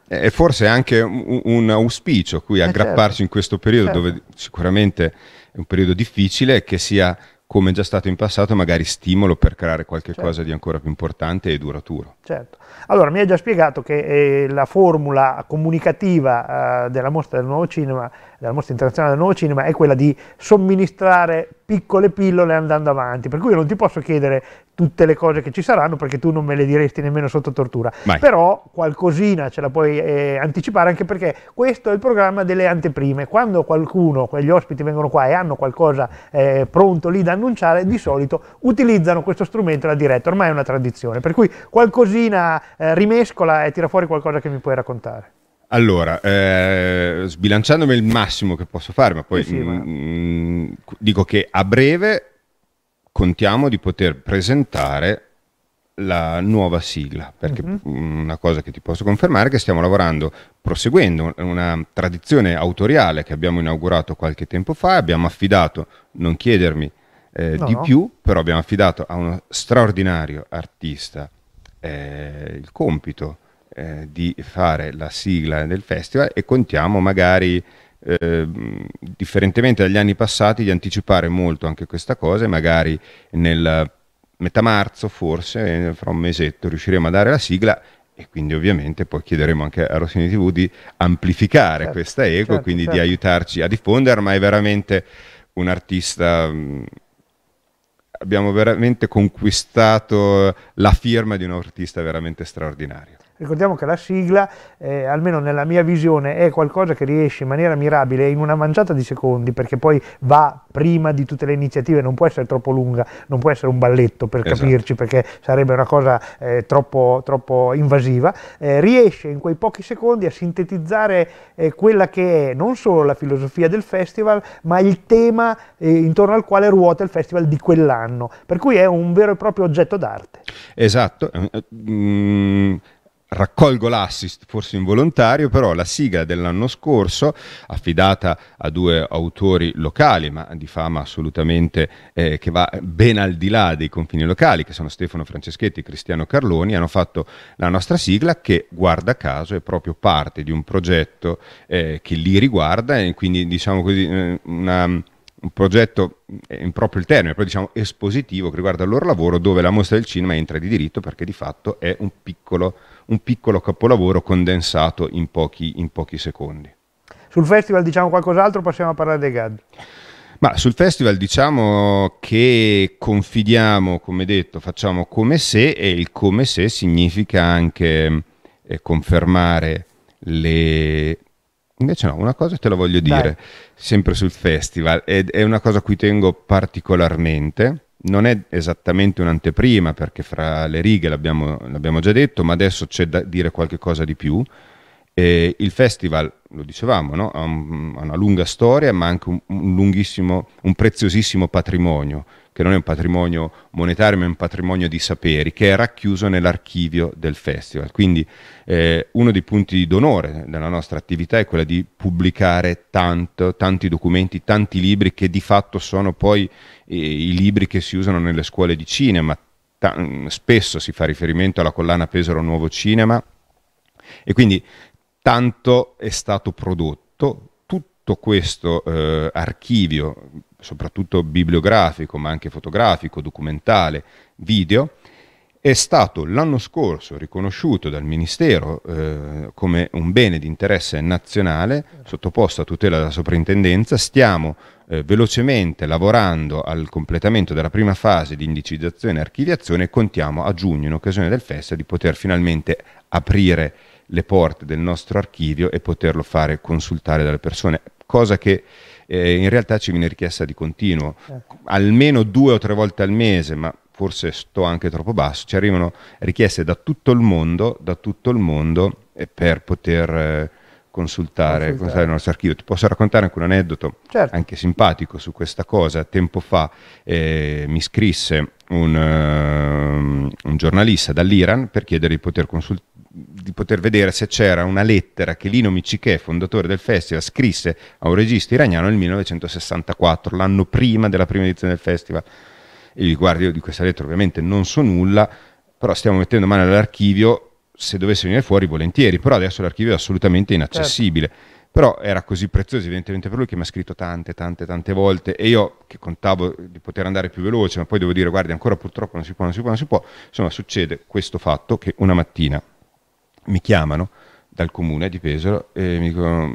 E forse anche un, auspicio a cui aggrapparci eh certo. in questo periodo certo. dove sicuramente è un periodo difficile, che sia come già stato in passato, magari stimolo per creare qualche certo. di ancora più importante e duraturo. Certo. Allora, mi hai già spiegato che eh, la formula comunicativa eh, della mostra del nuovo cinema, della mostra internazionale del nuovo cinema, è quella di somministrare piccole pillole andando avanti. Per cui io non ti posso chiedere tutte le cose che ci saranno perché tu non me le diresti nemmeno sotto tortura. Mai. Però qualcosina ce la puoi eh, anticipare anche perché questo è il programma delle anteprime. Quando qualcuno, quegli ospiti vengono qua e hanno qualcosa eh, pronto lì da annunciare, di solito utilizzano questo strumento, la diretta. Ormai è una tradizione. Per cui qualcosina qualcosina, eh, rimescola e tira fuori qualcosa che mi puoi raccontare. Allora, eh, sbilanciandomi il massimo che posso fare, ma poi sì, sì, ma... Mm, mm, dico che a breve contiamo di poter presentare la nuova sigla, perché uh-huh. una cosa che ti posso confermare è che stiamo lavorando, proseguendo una tradizione autoriale che abbiamo inaugurato qualche tempo fa, abbiamo affidato, non chiedermi eh, no, di no. più, però abbiamo affidato a uno straordinario artista eh, il compito eh, di fare la sigla del festival e contiamo magari, eh, differentemente dagli anni passati, di anticipare molto anche questa cosa e magari nel metà marzo forse, fra un mesetto, riusciremo a dare la sigla e quindi ovviamente poi chiederemo anche a Rossini TV di amplificare certo, questa eco certo, quindi certo. di aiutarci a diffondere, ma è veramente un artista mm, abbiamo veramente conquistato la firma di un artista veramente straordinario. Ricordiamo che la sigla, eh, almeno nella mia visione, è qualcosa che riesce in maniera mirabile in una manciata di secondi, perché poi va prima di tutte le iniziative, non può essere troppo lunga, non può essere un balletto per esatto. capirci, perché sarebbe una cosa eh, troppo, troppo, invasiva, eh, riesce in quei pochi secondi a sintetizzare eh, quella che è non solo la filosofia del festival, ma il tema eh, intorno al quale ruota il festival di quell'anno, per cui è un vero e proprio oggetto d'arte. Esatto. Eh, mm raccolgo l'assist, forse involontario, però la sigla dell'anno scorso, affidata a due autori locali, ma di fama assolutamente eh, che va ben al di là dei confini locali, che sono Stefano Franceschetti e Cristiano Carloni, hanno fatto la nostra sigla che, guarda caso, è proprio parte di un progetto eh, che li riguarda e quindi diciamo così eh, una un progetto eh, in proprio il termine, però diciamo espositivo che riguarda il loro lavoro, dove la mostra del cinema entra di diritto perché di fatto è un piccolo, un piccolo capolavoro condensato in pochi, in pochi, secondi. Sul festival diciamo qualcos'altro, passiamo a parlare dei GAD. Ma sul festival diciamo che confidiamo, come detto, facciamo come se e il come se significa anche eh, confermare le Invece no, una cosa te la voglio dire, Dai. sempre sul festival, ed è una cosa a cui tengo particolarmente, non è esattamente un'anteprima perché fra le righe l'abbiamo, l'abbiamo già detto, ma adesso c'è da dire qualche cosa di più. E il festival, lo dicevamo, no? ha, un, ha, una lunga storia, ma anche un, un, un preziosissimo patrimonio che non è un patrimonio monetario ma è un patrimonio di saperi, che è racchiuso nell'archivio del festival. Quindi eh, uno dei punti d'onore della nostra attività è quella di pubblicare tanto, tanti documenti, tanti libri che di fatto sono poi eh, i libri che si usano nelle scuole di cinema. Ta- spesso si fa riferimento alla collana Pesaro Nuovo Cinema e quindi tanto è stato prodotto tutto questo eh, archivio soprattutto bibliografico, ma anche fotografico, documentale, video, è stato l'anno scorso riconosciuto dal Ministero eh, come un bene di interesse nazionale, sottoposto a tutela della soprintendenza. Stiamo eh, velocemente lavorando al completamento della prima fase di indicizzazione e archiviazione e contiamo a giugno, in occasione del festa, di poter finalmente aprire le porte del nostro archivio e poterlo fare consultare dalle persone, cosa che eh, in realtà ci viene richiesta di continuo, ecco. almeno due o tre volte al mese, ma forse sto anche troppo basso, ci arrivano richieste da tutto il mondo, da tutto il mondo eh, per poter... Eh, consultare, consultare. il nostro archivio. Ti posso raccontare anche un aneddoto, certo. anche simpatico, su questa cosa. Tempo fa eh, mi scrisse un, uh, un, giornalista dall'Iran per chiedere di poter, consult- di poter vedere se c'era una lettera che Lino Michichè, fondatore del festival, scrisse a un regista iraniano nel 1964, l'anno prima della prima edizione del festival. E gli guardi, io di questa lettera ovviamente non so nulla, però stiamo mettendo mano all'archivio se dovesse venire fuori volentieri, però adesso l'archivio è assolutamente certo. inaccessibile. Certo. Però era così prezioso evidentemente per lui che mi ha scritto tante, tante, tante volte e io che contavo di poter andare più veloce, ma poi devo dire guardi ancora purtroppo non si può, non si può, non si può. Insomma succede questo fatto che una mattina mi chiamano dal comune di Pesaro e mi dicono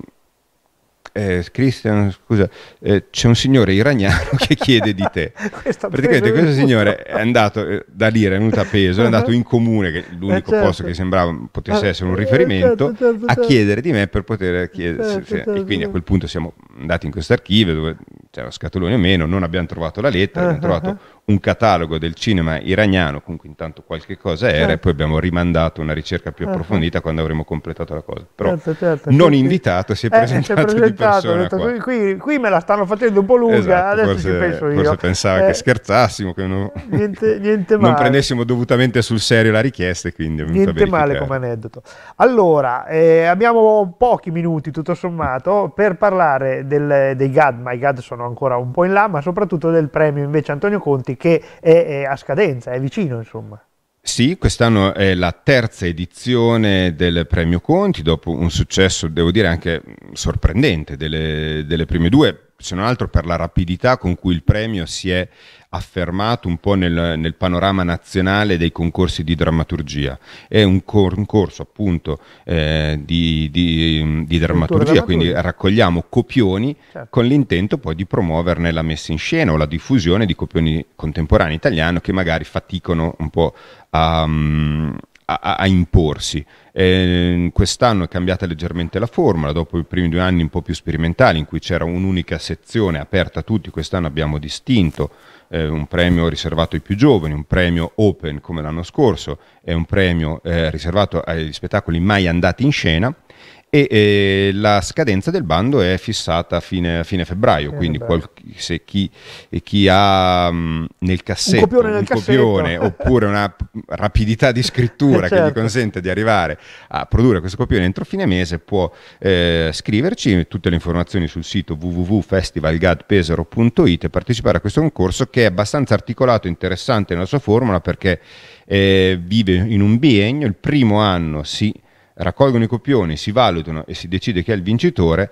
eh, Christian, scusa, eh, c'è un signore iraniano che chiede di te. (laughs) Praticamente questo signore è andato eh, da lì, è venuto a peso, è uh-huh. andato in comune, che è eh, l'unico certo. posto che sembrava potesse eh, essere un eh, riferimento, certo, certo, a certo. chiedere di me per poter chiedere. Certo, e certo, quindi a quel punto siamo andati in questo archivio dove c'era scatolone o meno, non abbiamo trovato la lettera, abbiamo ah, ah, trovato ah un catalogo del cinema iraniano, comunque intanto qualche cosa era, certo. e poi abbiamo rimandato una ricerca più certo. approfondita certo. quando avremo completato la cosa. Però certo, certo, non sì, invitato, si è presentato, eh, si è presentato detto, qui, qui, qui, me la stanno facendo un po' lunga, esatto, adesso forse, ci penso io. Forse pensava eh, che scherzassimo, che non, niente, (laughs) niente non prendessimo dovutamente sul serio la richiesta e quindi Niente male come aneddoto. Allora, eh, abbiamo pochi minuti tutto sommato per parlare del, dei GAD, ma i GAD sono ancora un po' in là, ma soprattutto del premio invece Antonio Conti che è, è a scadenza, è vicino insomma. Sì, quest'anno è la terza edizione del premio Conti, dopo un successo, devo dire, anche sorprendente delle, delle prime due, se non altro per la rapidità con cui il premio si è affermato un po' nel, nel panorama nazionale dei concorsi di drammaturgia. È un concorso appunto eh, di, di, di, drammaturgia, quindi raccogliamo copioni certo. con l'intento poi di promuoverne la messa in scena o la diffusione di copioni contemporanei italiani che magari faticano un po' a, mm, a, a, imporsi. Eh, quest'anno è cambiata leggermente la formula, dopo i primi due anni un po' più sperimentali, in cui c'era un'unica sezione aperta a tutti, quest'anno abbiamo distinto eh, un premio riservato ai più giovani, un premio open come l'anno scorso e un premio eh, riservato agli spettacoli mai andati in scena e eh, la scadenza del bando è fissata a fine, fine, febbraio, quindi qual- se chi, chi ha mh, mm, nel cassetto un copione, nel un copione (laughs) oppure una rapidità di scrittura certo. che gli certo. consente di arrivare a produrre questo copione entro fine mese può eh, scriverci tutte le informazioni sul sito www.festivalgadpesero.it e partecipare a questo concorso che è abbastanza articolato e interessante nella sua formula perché eh, vive in un biennio, il primo anno si... Sì, raccolgono i copioni, si valutano e si decide chi è il vincitore,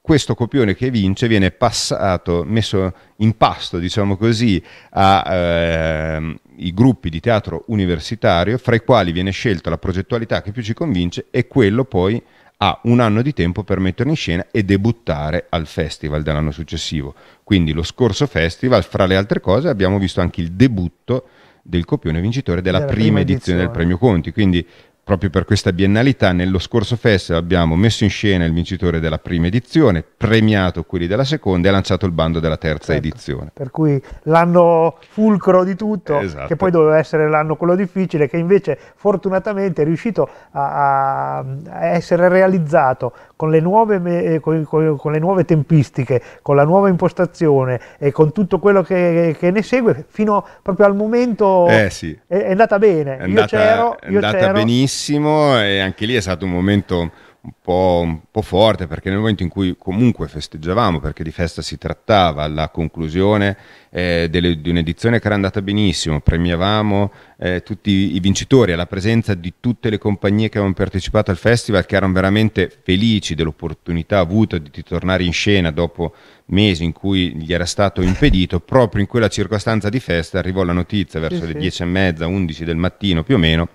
questo copione che vince viene passato, messo in pasto, diciamo così, ai eh, gruppi di teatro universitario, fra i quali viene scelta la progettualità che più ci convince e quello poi ha un anno di tempo per metterlo in scena e debuttare al festival dell'anno successivo. Quindi lo scorso festival, fra le altre cose, abbiamo visto anche il debutto del copione vincitore della, della prima, prima edizione, edizione del premio Conti. Quindi proprio per questa biennalità, nello scorso festival abbiamo messo in scena il vincitore della prima edizione, premiato quelli della seconda e lanciato il bando della terza certo, edizione. Per cui l'anno fulcro di tutto, esatto. che poi doveva essere l'anno quello difficile, che invece fortunatamente è riuscito a, a essere realizzato con le, nuove, eh, con, con, con le, nuove, tempistiche, con la nuova impostazione e con tutto quello che, che ne segue, fino proprio al momento eh sì. è, è, andata bene. È andata, io c'ero, io c'ero benissimo benissimo e anche lì è stato un momento un po', un po', forte perché nel momento in cui comunque festeggiavamo, perché di festa si trattava, alla conclusione eh, delle, di un'edizione che era andata benissimo, premiavamo eh, tutti i vincitori alla presenza di tutte le compagnie che avevano partecipato al festival che erano veramente felici dell'opportunità avuta di, tornare in scena dopo mesi in cui gli era stato impedito, proprio in quella circostanza di festa arrivò la notizia verso sì, le sì. 10 e mezza, 11 del mattino più o meno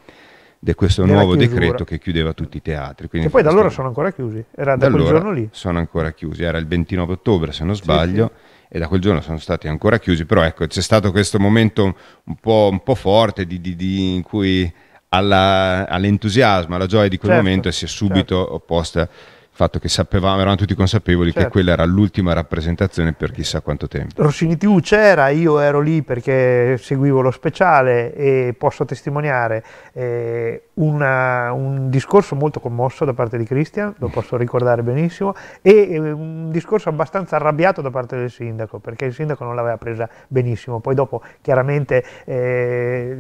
di questo nuovo decreto che chiudeva tutti i teatri. Quindi e poi da allora sono ancora chiusi, era da, da quel giorno lì. Sono ancora chiusi, era il 29 ottobre se non sbaglio. Sì, sì e da quel giorno sono stati ancora chiusi, però ecco c'è stato questo momento un po', un po forte di, di, di, in cui alla, all'entusiasmo, alla gioia di quel certo, momento si è subito certo. opposta il fatto che sapevamo, erano tutti consapevoli certo. che quella era l'ultima rappresentazione per chissà quanto tempo. Rossini TV c'era, io ero lì perché seguivo lo speciale e posso testimoniare, eh, una, un discorso molto commosso da parte di Cristian, lo posso ricordare benissimo, e un discorso abbastanza arrabbiato da parte del sindaco, perché il sindaco non l'aveva presa benissimo. Poi dopo chiaramente eh,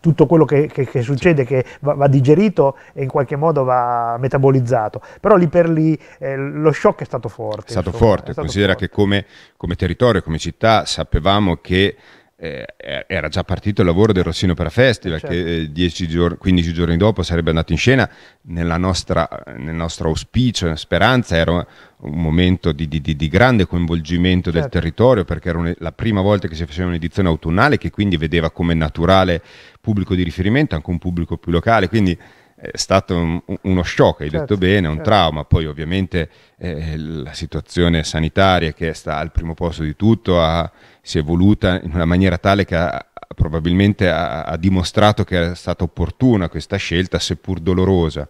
tutto quello che, che, che succede che va, va, digerito e in qualche modo va metabolizzato, però lì per lì eh, lo shock è stato forte. È stato insomma, forte, è stato considera forte. che come, come territorio, come città sapevamo che eh, eh, era già partito il lavoro del Rossino per Festival eh, certo. che 10 giorni, 15 giorni dopo sarebbe andato in scena. Nostra, nel nostro auspicio, nella speranza, era un, un momento di, di, di, grande coinvolgimento certo. del territorio perché era un, la prima volta che si faceva un'edizione autunnale che quindi vedeva come naturale pubblico di riferimento anche un pubblico più locale. Quindi, eh, è stato un, uno shock, hai certo, detto bene, un certo. trauma, poi ovviamente eh, la situazione sanitaria che sta al primo posto di tutto ha si è evoluta in una maniera tale che ha, probabilmente ha, ha, dimostrato che era stata opportuna questa scelta, seppur dolorosa.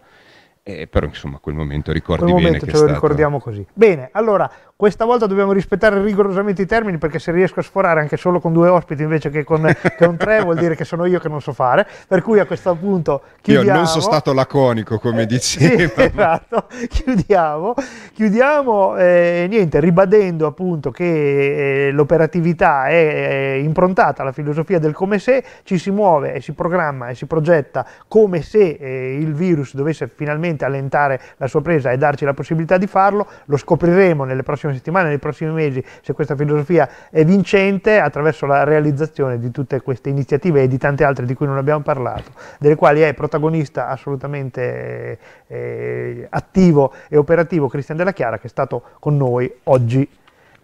Eh, però insomma a quel momento ricordi quel momento bene ce lo stato... ricordiamo così. Bene, allora questa volta dobbiamo rispettare rigorosamente i termini perché se riesco a sforare anche solo con due ospiti invece che con, (laughs) con tre vuol dire che sono io che non so fare. Per cui a questo punto chiudiamo. Io non sono stato laconico come dicevi. Eh, sì, (laughs) esatto, chiudiamo. Chiudiamo eh, niente, ribadendo appunto che eh, l'operatività è improntata alla filosofia del come se, ci si muove e si programma e si progetta come se eh, il virus dovesse finalmente allentare la sua presa e darci la possibilità di farlo, lo scopriremo nelle prossime settimane, nei prossimi mesi, se questa filosofia è vincente, attraverso la realizzazione di tutte queste iniziative e di tante altre di cui non abbiamo parlato, delle quali è protagonista assolutamente eh, eh attivo e operativo Cristian Della Chiara, che è stato con noi oggi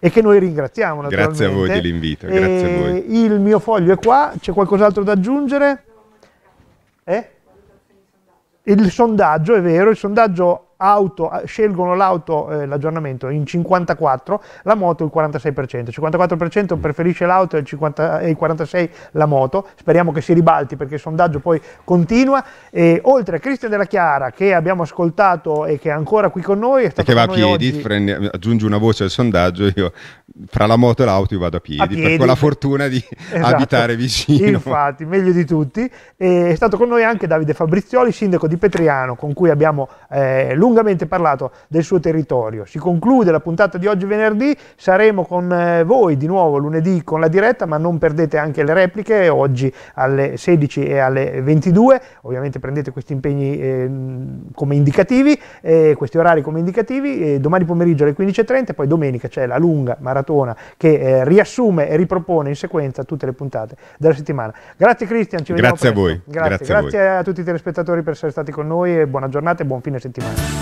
e che noi ringraziamo Grazie a voi dell'invito, grazie a voi. Il mio foglio è qua, c'è qualcos'altro da aggiungere? Eh? Il sondaggio, è vero, il sondaggio auto, ah, scelgono l'auto, eh, l'aggiornamento in 54, la moto il 46%, il 54% preferisce l'auto e il, 50, e il 46% la moto, speriamo che si ribalti perché il sondaggio poi continua, e oltre a Cristian Della Chiara che abbiamo ascoltato e che è ancora qui con noi, è stato e che va a piedi, prendi, aggiungi una voce al sondaggio, io fra la moto e l'auto io vado a piedi, a piedi con la fortuna di (laughs) esatto, abitare vicino. Infatti, meglio di tutti, e è stato con noi anche Davide Fabrizioli, sindaco di Petriano, con cui abbiamo eh, lungo lungamente parlato del suo territorio. Si conclude la puntata di oggi venerdì, saremo con eh, voi di nuovo lunedì con la diretta, ma non perdete anche le repliche eh, oggi alle 16 e alle 22. Ovviamente prendete questi impegni eh, come indicativi, eh, questi orari come indicativi. Eh, domani pomeriggio alle 15.30, poi domenica c'è la lunga maratona che eh, riassume e ripropone in sequenza tutte le puntate della settimana. Grazie Cristian, ci vediamo. Grazie presto. a voi. Grazie, grazie, grazie a, voi. a, tutti i telespettatori per essere stati con noi e buona giornata e buon fine settimana.